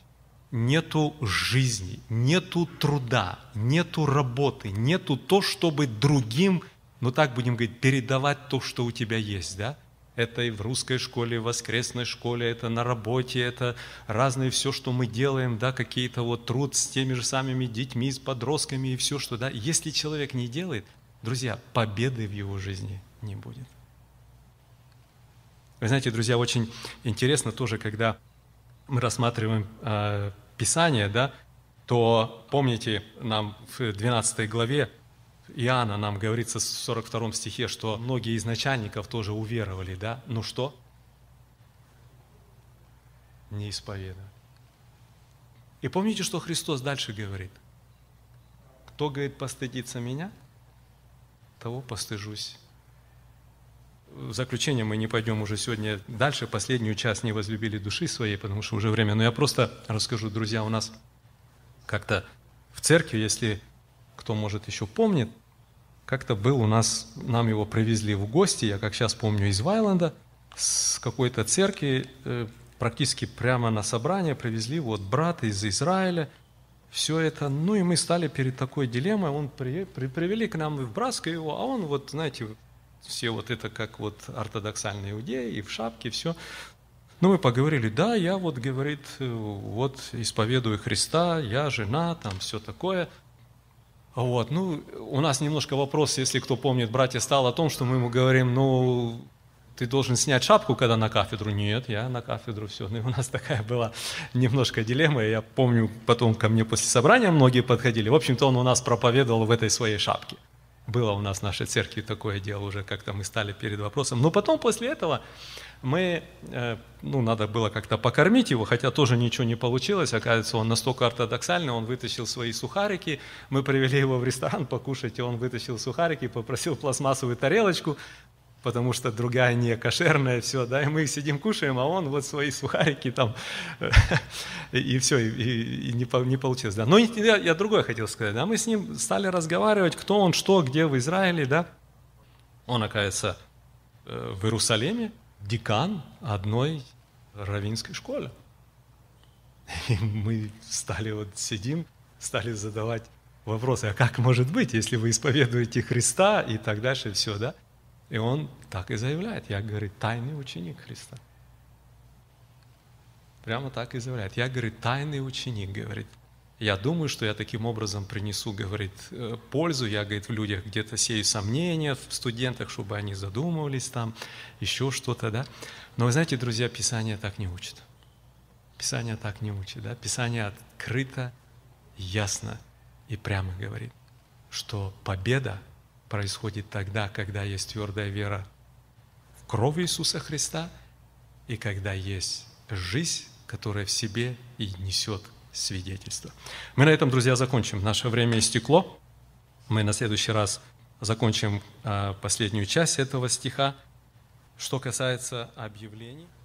нету жизни, нету труда, нету работы, нету то, чтобы другим, ну так будем говорить, передавать то, что у тебя есть, да? Это и в русской школе, и в воскресной школе, это на работе, это разное, все, что мы делаем, да, какие-то вот труд с теми же самыми детьми, с подростками и все, что, да. Если человек не делает, друзья, победы в его жизни не будет. Вы знаете, друзья, очень интересно тоже, когда мы рассматриваем э, Писание, да, то помните, нам в 12 главе Иоанна нам говорится в 42 стихе, что многие из начальников тоже уверовали, да? Ну что? Не исповедовали. И помните, что Христос дальше говорит? Кто, говорит, постыдится меня, того постыжусь. В заключение мы не пойдем уже сегодня дальше. Последнюю часть не возлюбили души своей, потому что уже время. Но я просто расскажу, друзья, у нас как-то в церкви, если кто, может, еще помнит, как-то был у нас, нам его привезли в гости, я как сейчас помню, из Вайленда, с какой-то церкви, э, практически прямо на собрание привезли вот брат из Израиля, все это. Ну и мы стали перед такой дилеммой, он при, при, привели к нам в Братск его, а он вот, знаете, все вот это как вот ортодоксальные иудеи, и в шапке, все. Ну, мы поговорили, да, я вот, говорит, вот исповедую Христа, я жена, там все такое – вот, ну, у нас немножко вопрос, если кто помнит, братья, стал о том, что мы ему говорим, ну, ты должен снять шапку, когда на кафедру. Нет, я на кафедру, все. Ну, и у нас такая была немножко дилемма. Я помню, потом ко мне после собрания многие подходили. В общем-то, он у нас проповедовал в этой своей шапке. Было у нас в нашей церкви такое дело уже, как-то мы стали перед вопросом. Но потом после этого мы, э, ну, надо было как-то покормить его, хотя тоже ничего не получилось. Оказывается, он настолько ортодоксальный, он вытащил свои сухарики. Мы привели его в ресторан покушать, и он вытащил сухарики, попросил пластмассовую тарелочку потому что другая не кошерная, все, да, и мы сидим кушаем, а он вот свои сухарики там, и все, и, не, не получилось, да. Но ну, я, я другое хотел сказать, да, мы с ним стали разговаривать, кто он, что, где в Израиле, да. Он, оказывается, э, в Иерусалиме декан одной равинской школы. И мы стали вот сидим, стали задавать вопросы, а как может быть, если вы исповедуете Христа и так дальше, все, да. И он так и заявляет. Я, говорит, тайный ученик Христа. Прямо так и заявляет. Я, говорит, тайный ученик, говорит. Я думаю, что я таким образом принесу, говорит, э, пользу. Я, говорит, в людях где-то сею сомнения, в студентах, чтобы они задумывались там, еще что-то, да. Но вы знаете, друзья, Писание так не учит. Писание так не учит, да. Писание открыто, ясно и прямо говорит, что победа происходит тогда, когда есть твердая вера в кровь Иисуса Христа и когда есть жизнь, которая в себе и несет свидетельство. Мы на этом, друзья, закончим. Наше время истекло. Мы на следующий раз закончим а, последнюю часть этого стиха. Что касается объявлений...